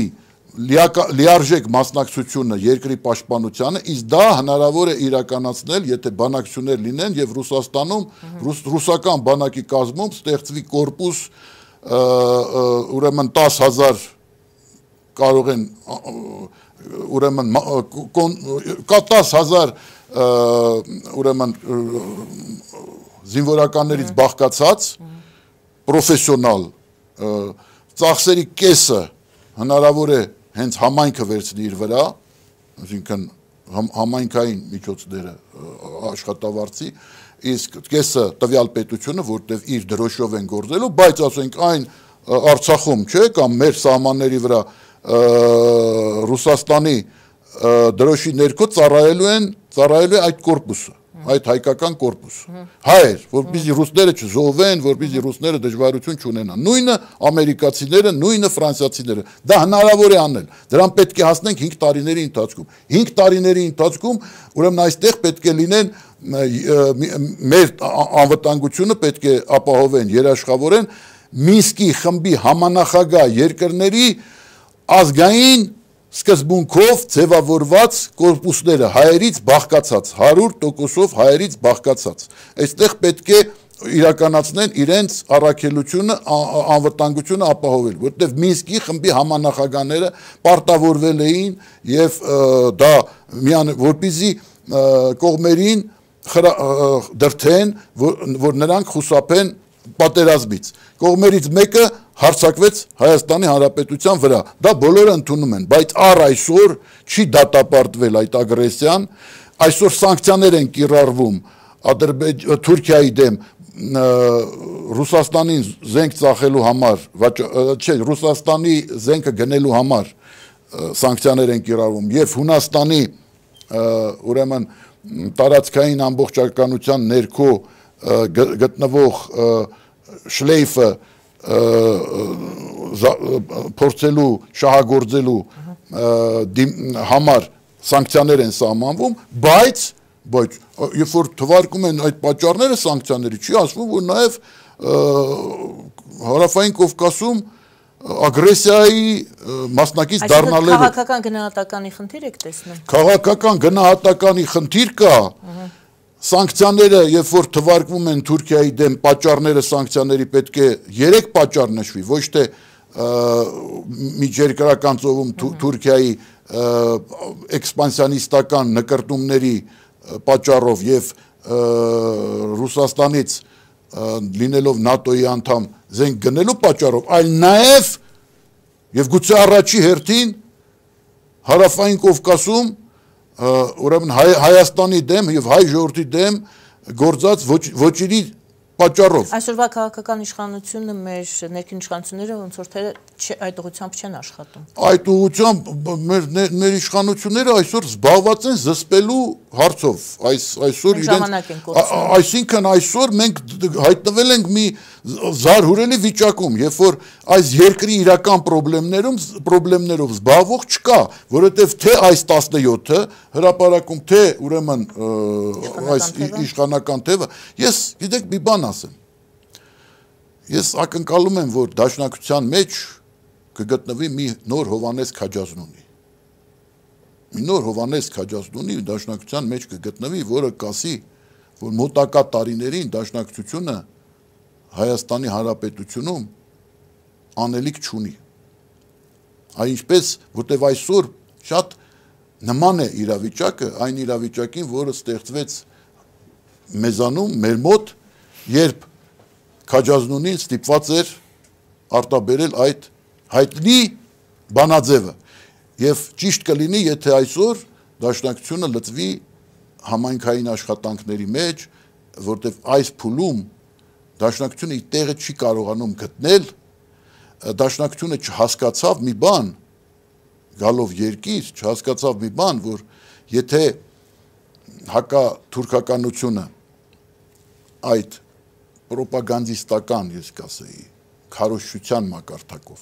լիարժեք մասնակցությունը երկրի պաշտպանությանը, իսկ դա հնարավոր է իրականացնել, եթե բանակցություններ լինեն եւ Ռուսաստանում ռուսական բանակի կազմում ստեղծվի կորպուս ուրեմն 10000 կարող են ուրեմն կա 10000 ուրեմն զինվորականներից հա։ բաղկացած հա։ պրոֆեսիոնալ ծախսերի կեսը հնարավոր է հենց համայնքը վերցնի իր վրա, այսինքն համայնքային միջոցները աշխատավարձի, իսկ կեսը տվյալ պետությունը, որտեղ իր դրոշով են գործելու, բայց ասենք այն Արցախում, չէ, կամ մեր սահմանների վրա Ռուսաստանի դրոշի ներքո ծառայելու են ծառայելու է այդ կորպուսը այդ հայկական կորպուսը հայեր որբիզի ռուսները չզովեն որբիզի ռուսները դժվարություն չունենան նույնը ամերիկացիները նույնը ֆրանսիացիները դա հնարավոր է անել դրան պետք է հասնենք 5 տարիների ընթացքում 5 տարիների ընթացքում ուրեմն այստեղ պետք է լինեն մեր անվտանգությունը պետք է ապահովեն երաշխավորեն Մինսկի խմբի համանախագահ երկրների ազգային սկզբունքով ձևավորված կորպուսները հայերից բաղկացած, 100%-ով հայերից բաղկացած։ Այստեղ պետք է իրականացնեն իրենց առաքելությունը, անվտանգությունը ապահովել, որտեղ Մինսկի խմբի համանախագաները պարտավորվել էին եւ դա միան որպիսի կողմերին դրթեն, որ, որ նրանք խուսափեն պատերազմից։ Կողմերից մեկը հարցակվեց Հայաստանի Հանրապետության վրա։ Դա բոլորը ընդունում են, բայց առ այսօր չի դատապարտվել այդ ագրեսիան։ Այսօր սանկցիաներ են կիրառվում Ադրբեջանի Թուրքիայի դեմ Ռուսաստանին զենք ծախելու համար, չէ, Ռուսաստանի զենքը գնելու համար սանկցիաներ են կիրառվում եւ Հունաստանի ուրեմն տարածքային ամբողջականության ներքո գտնվող շլեյֆը փորձելու շահագործելու համար սանկցիաներ են սահմանվում, բայց բայց երբ որ թվարկում են այդ պատճառները սանկցիաների, չի ասվում, որ նաև հարավային Կովկասում ագրեսիայի մասնակից դառնալու քաղաքական գնահատականի խնդիր եք տեսնում։ Քաղաքական գնահատականի խնդիր կա, Սանկցիաները, երբ որ թվարկվում են Թուրքիայի դեմ, պատճառները սանկցիաների պետք է 3 պատճառ նշվի, ոչ թե միջերկրական ծովում Թուրքիայի էքսպանսիոնիստական նկարտումների պատճառով եւ Ռուսաստանից լինելով ՆԱՏՕ-ի անդամ զենք գնելու պատճառով, այլ նաեւ եւ գուցե առաջի հերթին հարավային Կովկասում ուրեմն հայ, Հայաստանի դեմ եւ հայ ժողովրդի դեմ գործած ոչինի ոչ, պատճառով։ Այսօրվա քաղաքական իշխանությունը մեր ներքին իշխանությունները ոնց որ թե այդ ուղությամբ չեն աշխատում։ Այդ ուղությամբ մեր մեր իշխանությունները այսօր զբաղված են զսպելու հարցով, այս այսօր իրենց այսինքն այսօր մենք հայտնվել ենք մի զարհուրելի վիճակում, երբ որ այս երկրի իրական խնդիրներում խնդիրներով զբաղվող չկա, որովհետև թե այս 17-ը հրաապարակում թե ուրեմն այս իշխանական թևը, ես գիտեք մի բան ասեմ։ Ես ակնկալում եմ, որ դաշնակցության մեջ կգտնվի մի նոր Հովանես Քաջազնունի։ Մի նոր Հովանես Քաջազնունի դաշնակցության մեջ կգտնվի, որը կասի, որ մոտակա տարիներին դաշնակցությունը Հայաստանի Հանրապետությունում անելիք չունի։ Այ ինչպես, որտեվ այսօր շատ նման է իրավիճակը այն իրավիճակին, որը ստեղծվեց մեզանում, մեր մոտ, երբ Քաջազնունին ստիպված էր արտաբերել այդ հայտնի բանաձևը։ Եվ ճիշտ կլինի, եթե այսօր դաշնակցությունը լծվի համայնքային աշխատանքների մեջ, որտեվ այս փուլում դաշնակցությունը իր տեղը չի կարողանում գտնել, դաշնակցությունը չհասկացավ մի բան, գալով երկիր, չհասկացավ մի բան, որ եթե հակա թուրքականությունը այդ պրոպագանդիստական, ես կասեի, քարոշչության մակարդակով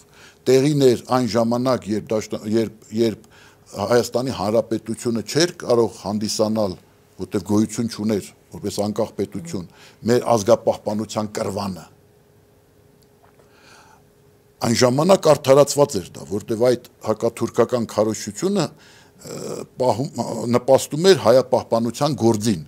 տեղին էր այն ժամանակ, երբ երբ երբ Հայաստանի Հանրապետությունը չէր կարող հանդիսանալ, որտեղ գոյություն չուներ որպես անկախ պետություն, մեր ազգապահպանության կրվանը։ Այն ժամանակ արդարացված էր դա, որտեղ այդ հակաթուրքական քարոշությունը նպաստում էր հայապահպանության գործին։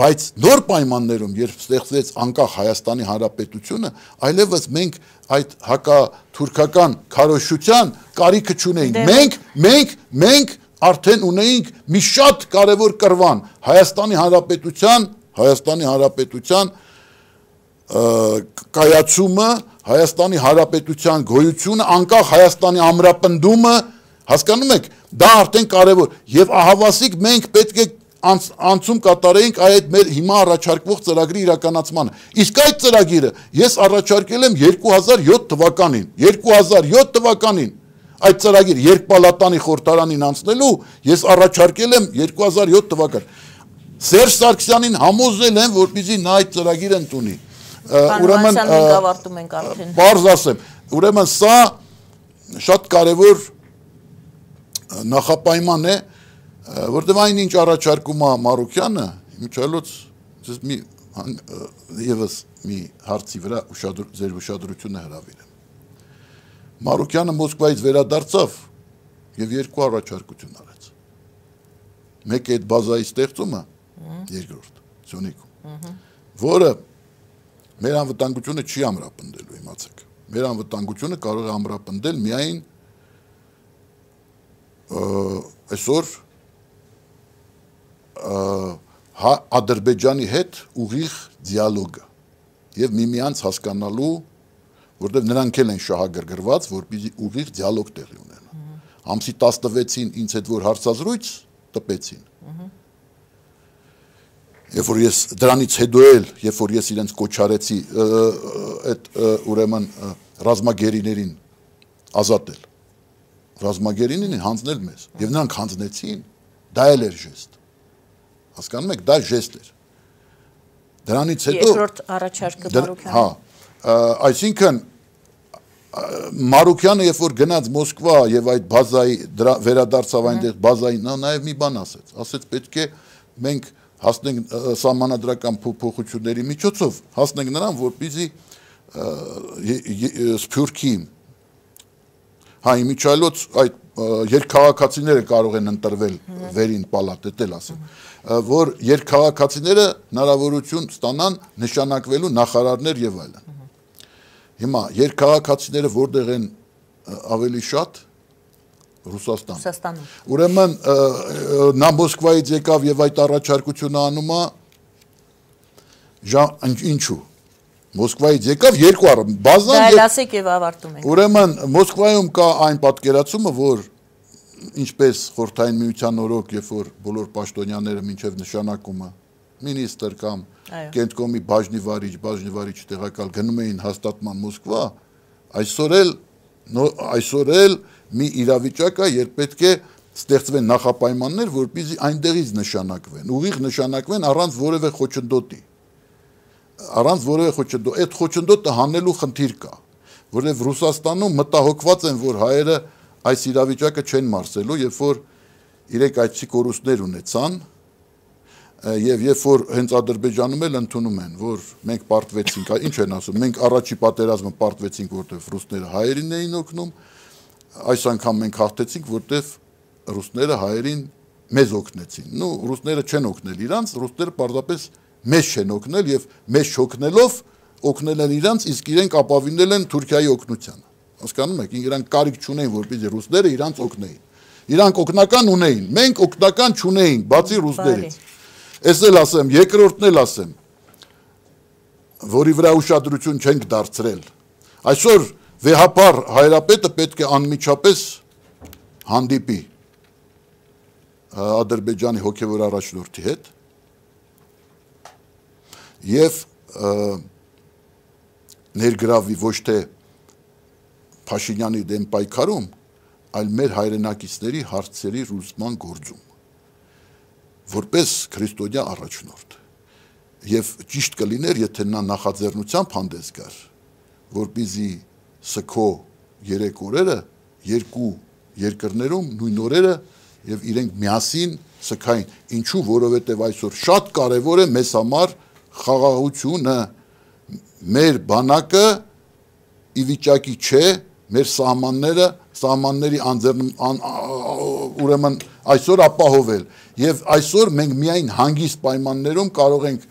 Բայց նոր պայմաններում, երբ ստեղծվեց անկախ Հայաստանի Հանրապետությունը, այլևս մենք այդ հակաթուրքական քարոշության կարիքը չունեինք։ դե- Մենք, մենք, մենք արդեն ունեինք մի շատ կարևոր կրվան Հայաստանի Հանրապետության, Հայաստանի Հանրապետության կայացումը, Հայաստանի Հանրապետության գոյությունը, անկախ Հայաստանի ամրապնդումը, հասկանում եք, դա արդեն կարևոր։ Եվ ահավասիկ մենք պետք է անց, անցում կատարեինք այդ մեր հիմա առաջարկվող ծրագրի իրականացմանը։ Իսկ այդ ծրագիրը ես առաջարկել եմ 2007 թվականին, 2007 թվականին այդ ծրագիր երկպալատանի խորհրդարանին անցնելու ես առաջարկել եմ 2007 թվական։ Սերժ Սարգսյանին համոզել են, որպեսզի նա այդ ծրագիրը ընդունի։ Ուրեմն մենք ավարտում ենք արդեն։ Պարզ ասեմ, ուրեմն սա շատ կարևոր նախապայման է, որ Որտեւ այն ինչ առաջարկում է Մարուկյանը, միջալոց ձեզ մի եւս մի հարցի վրա ուշադր ձեր ուշադրությունը հրավիրեմ։ Մարուկյանը Մոսկվայից վերադարձավ եւ երկու առաջարկություն արեց։ Մեկը այդ բազայի ստեղծումը, երկրորդ Սյունիքում, որը մեր անվտանգությունը չի ամրապնդելու, իմացեք։ Մեր անվտանգությունը կարող է ամրապնդել միայն այսօր Հա, ադրբեջանի հետ ուղիղ դիալոգը եւ միմյանց հասկանալու որտեղ նրանք էլ են շահագրգռված, որ պիտի ուղիղ դիալոգ տեղի ունենա։ Ամսի 16-ին ինձ հետ որ հարցազրույց տպեցին։ Երբ որ ես դրանից հետո էլ, երբ որ ես իրենց կոչարեցի այդ ուրեմն ռազմագերիներին ազատել։ Ռազմագերինին հանձնել մեզ։ Եվ նրանք հանձնեցին, դա էլ էր ժեստ։ Հասկանում եք, դա ժեստ էր։ Դրանից հետո երկրորդ առաջարկը Մարուկյանը։ Հա, այսինքն Մարուկյանը երբ որ գնաց Մոսկվա եւ այդ բազայի դրա վերադարձավ հա։ այնտեղ բազային, նա նաեւ մի բան ասեց։ Ասեց պետք է մենք հասնենք համանadrական փոփոխությունների միջոցով հասնենք նրան, որպեսզի սփյուրքի հայ միջալոց այդ երկքաղաքացիները կարող են ընտրվել վերին պալատ, դետել ասեմ, որ երկքաղաքացիները հնարավորություն ստանան նշանակվելու նախարարներ եւ այլն։ Հիմա երկքաղաքացիները որտեղ են ավելի շատ Ռուսաստան։ Ռուսաստանում։ Ուրեմն նա Մոսկվայից եկավ եւ այդ առաջարկությունը անում է ինչու Մոսկվայից եկավ երկու առ բազան Դա լասեք եւ ավարտում ենք։ Ուրեմն Մոսկվայում կա այն պատկերացումը, որ ինչպես խորթային միության օրոք, երբ որ բոլոր պաշտոնյաները մինչև նշանակումը մինիստր կամ կենտկոմի բաժնի վարիչ, բաժնի վարիչ տեղակալ գնում էին հաստատման Մոսկվա, այսօր էլ այսօր էլ մի իրավիճակ է, երբ պետք է ստեղծվեն նախապայմաններ, որպեսզի այնտեղից նշանակվեն, ուղիղ նշանակվեն առանց որևէ խոչընդոտի առանց որևէ խոչընդոտ։ Այդ խոչընդոտը հանելու խնդիր կա, որովհետև Ռուսաստանում մտահոգված են, որ հայերը այս իրավիճակը չեն մարսելու, երբ որ իրենք այդպիսի կորուստներ ունեցան, եւ երբ որ հենց Ադրբեջանում էլ ընդունում են, որ մենք պարտվեցինք, ինչ են ասում, մենք առաջի պատերազմը պարտվեցինք, որտեղ ռուսները հայերին էին օգնում, այս անգամ մենք հաղթեցինք, որտեղ ռուսները հայերին մեզ օգնեցին։ Ну, ռուսները չեն օգնել իրանց, ռուսները պարզապես մեզ չեն օգնել եւ մեզ չօգնելով օգնել են իրանց, իսկ իրենք ապավինել են Թուրքիայի օգնությանը։ Հասկանում եք, իրանք կարիք չունեն, որպեսզի ռուսները իրանց օգնեին։ Իրանք օգնական ունեին, մենք օգնական չունեինք, բացի ռուսներից։ Ես էլ ասեմ, երկրորդն էլ ասեմ, որի վրա ուշադրություն չենք դարձրել։ Այսօր վեհապար հայրապետը պետք է անմիջապես հանդիպի Ադրբեջանի հոգևոր առաջնորդի հետ եւ ներգրավի ոչ թե Փաշինյանի դեմ պայքարում, այլ մեր հայրենակիցների հարցերի ռուսման գործում որպես քրիստոնյա առաջնորդ եւ ճիշտ կլիներ եթե նա նախաձեռնությամբ հանդես գար որբիզի սկո երեք օրերը երկու երկրներում նույն օրերը եւ իրենք միասին սկային ինչու որովհետեւ այսօր շատ կարեւոր է մեզ համար խաղաղությունը մեր բանակը ի վիճակի չէ, մեր սահմանները, սահմանների անձեռն ան, ուրեմն այսօր ապահովել։ Եվ այսօր մենք միայն հանգիստ պայմաններում կարող ենք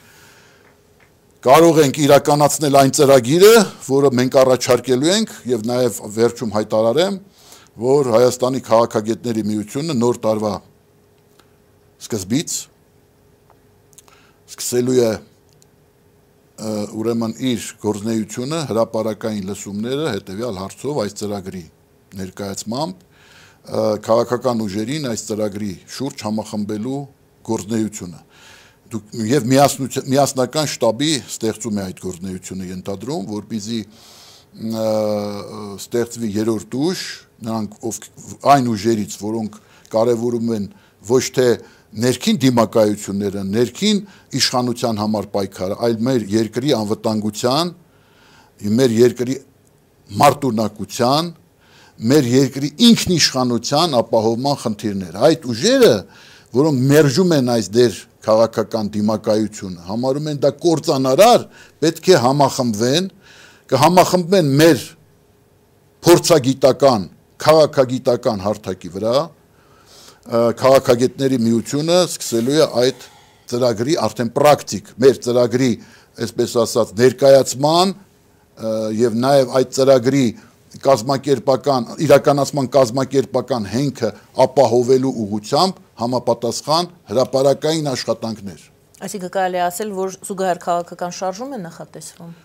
կարող ենք իրականացնել այն ծրագիրը, որը մենք առաջարկելու ենք եւ նաեւ վերջում հայտարարեմ, որ Հայաստանի քաղաքագետների միությունը նոր տարվա սկզբից սկսելու է ուրեմն իր գործնեությունը հրաապարական լսումները հետեւյալ հարցով այս ծրագրի ներկայացմամբ քաղաքական ուժերին այս ծրագրի շուրջ համախմբելու գործնեությունը դուք եւ միասնական շտաբի ստեղծում է այդ գործնեությունը ընդադրում, որբիզի ստեղծվի երրորդ ուժ, նրանք ով այն ուժերից, որոնք կարևորում են ոչ թե և, ներքին դիմակայությունները, ներքին իշխանության համար պայքարը, այլ մեր երկրի անվտանգության, մեր երկրի մարտունակության, մեր երկրի ինքնիշխանության ապահովման խնդիրներ։ Այդ ուժերը, որոնք մերժում են այս դեր քաղաքական դիմակայությունը, համարում են դա կործանարար, պետք է համախմբվեն, կհամախմբվեն մեր փորձագիտական, քաղաքագիտական հարթակի վրա, քաղաքագետների միությունը սկսելու է այդ ծրագրի արդեն պրակտիկ, մեր ծրագրի, այսպես ասած, ներկայացման եւ նաեւ այդ ծրագրի կազմակերպական իրականացման կազմակերպական հենքը ապահովելու ուղղությամբ համապատասխան հրաապարական աշխատանքներ։ Այսինքն կարելի ասել, որ զուգահեռ քաղաքական շարժում է նախատեսվում։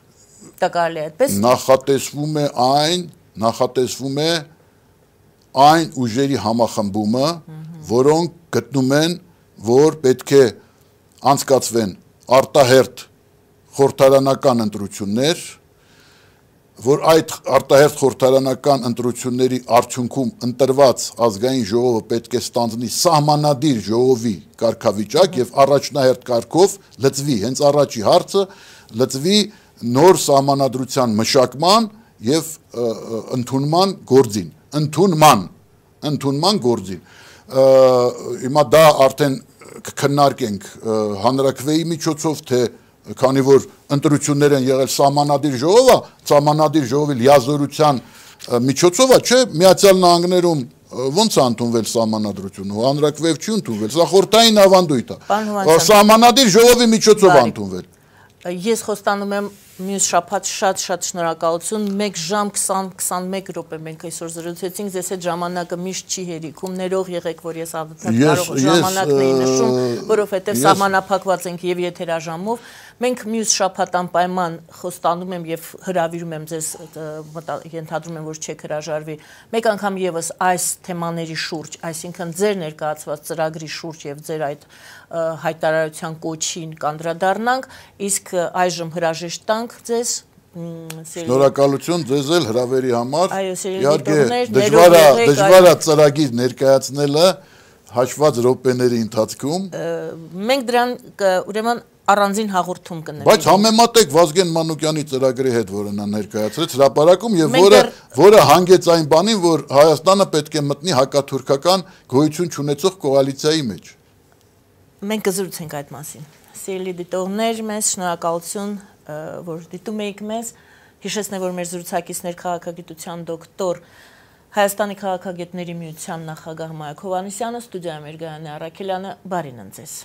Դա կարելի է այդպես։ Նախատեսվում է այն, նախատեսվում է այն ուժերի համախմբումը, որոնք գտնում են, որ պետք է անցկացվեն արտահերտ խորհրդարանական ընտրություններ, որ այդ արտահերտ խորհրդարանական ընտրությունների արդյունքում ընտրված ազգային ժողովը պետք է ստանձնի սահմանադիր ժողովի կարգավիճակ եւ առաջնահերթ կարգով լծվի հենց առաջի հարցը լծվի նոր սահմանադրության մշակման եւ ընդունման գործին ընդունման ընդունման գործին հիմա դա արդեն կքննարկենք հանրակրվեի միջոցով թե քանի որ ընտրություններ են եղել սահմանադիր ժողովը, սահմանադիր ժողովի լիազորության միջոցով է, չէ, Միացյալ Նահանգներում ո՞նց ընդունվել սահմանադրությունը, հանրակրվեվ չի ընդունվել, սա խորտային ավանդույթ է։ Սահմանադիր ժողովի միջոցով ընդունվել։ Ես խոստանում եմ մյուս շաբաթ շատ-շատ շնորհակալություն։ 1 ժամ 20-21 րոպե մենք այսօր զրուցեցինք, ձեզ այդ ժամանակը միշտ չի հերիքում։ Ներող եղեք, որ ես ավտակ կարող ժամանակն էի նշում, որովհետև սահմանափակված ենք եւ եթերաժամով։ Մենք մյուս շաբաթ անպայման խոստանում եմ եւ հրավիրում եմ ձեզ ենթադրում եմ, որ չեք հրաժարվի։ Մեկ անգամ եւս այս թեմաների շուրջ, այսինքն ձեր ներկայացված ծրագրի շուրջ եւ ձեր այդ հայտարարության կոչին կանդրադառնանք, իսկ այժմ հրաժեշտ տանք ձեզ Շնորհակալություն ձեզ էլ հրավերի համար։ Իհարկե դժվար է դժվար է ծրագիր ներկայացնելը հաշված րոպեների ընթացքում։ Մենք դրան ուրեմն առանձին հաղորդում կներենք։ Բայց համեմատեք Վազգեն Մանուկյանի ծրագրի հետ, որը նա ներկայացրեց հրապարակում եւ որը որը հանգեց այն բանին, որ Հայաստանը պետք է մտնի հակաթուրքական գոյություն չունեցող կոալիցիայի մեջ մենք զրույց ենք այդ մասին։ Սիրելի դիտողներ, մեզ շնորհակալություն, որ դիտում եք մեզ։ Հիշեցնեմ, որ մեր զրուցակիցներ քաղաքագիտության դոկտոր Հայաստանի քաղաքագետների միության նախագահ Մայք Հովանեսյանը, ստուդիայում Էրգայանի Արաքելյանը, բարին ընձեզ։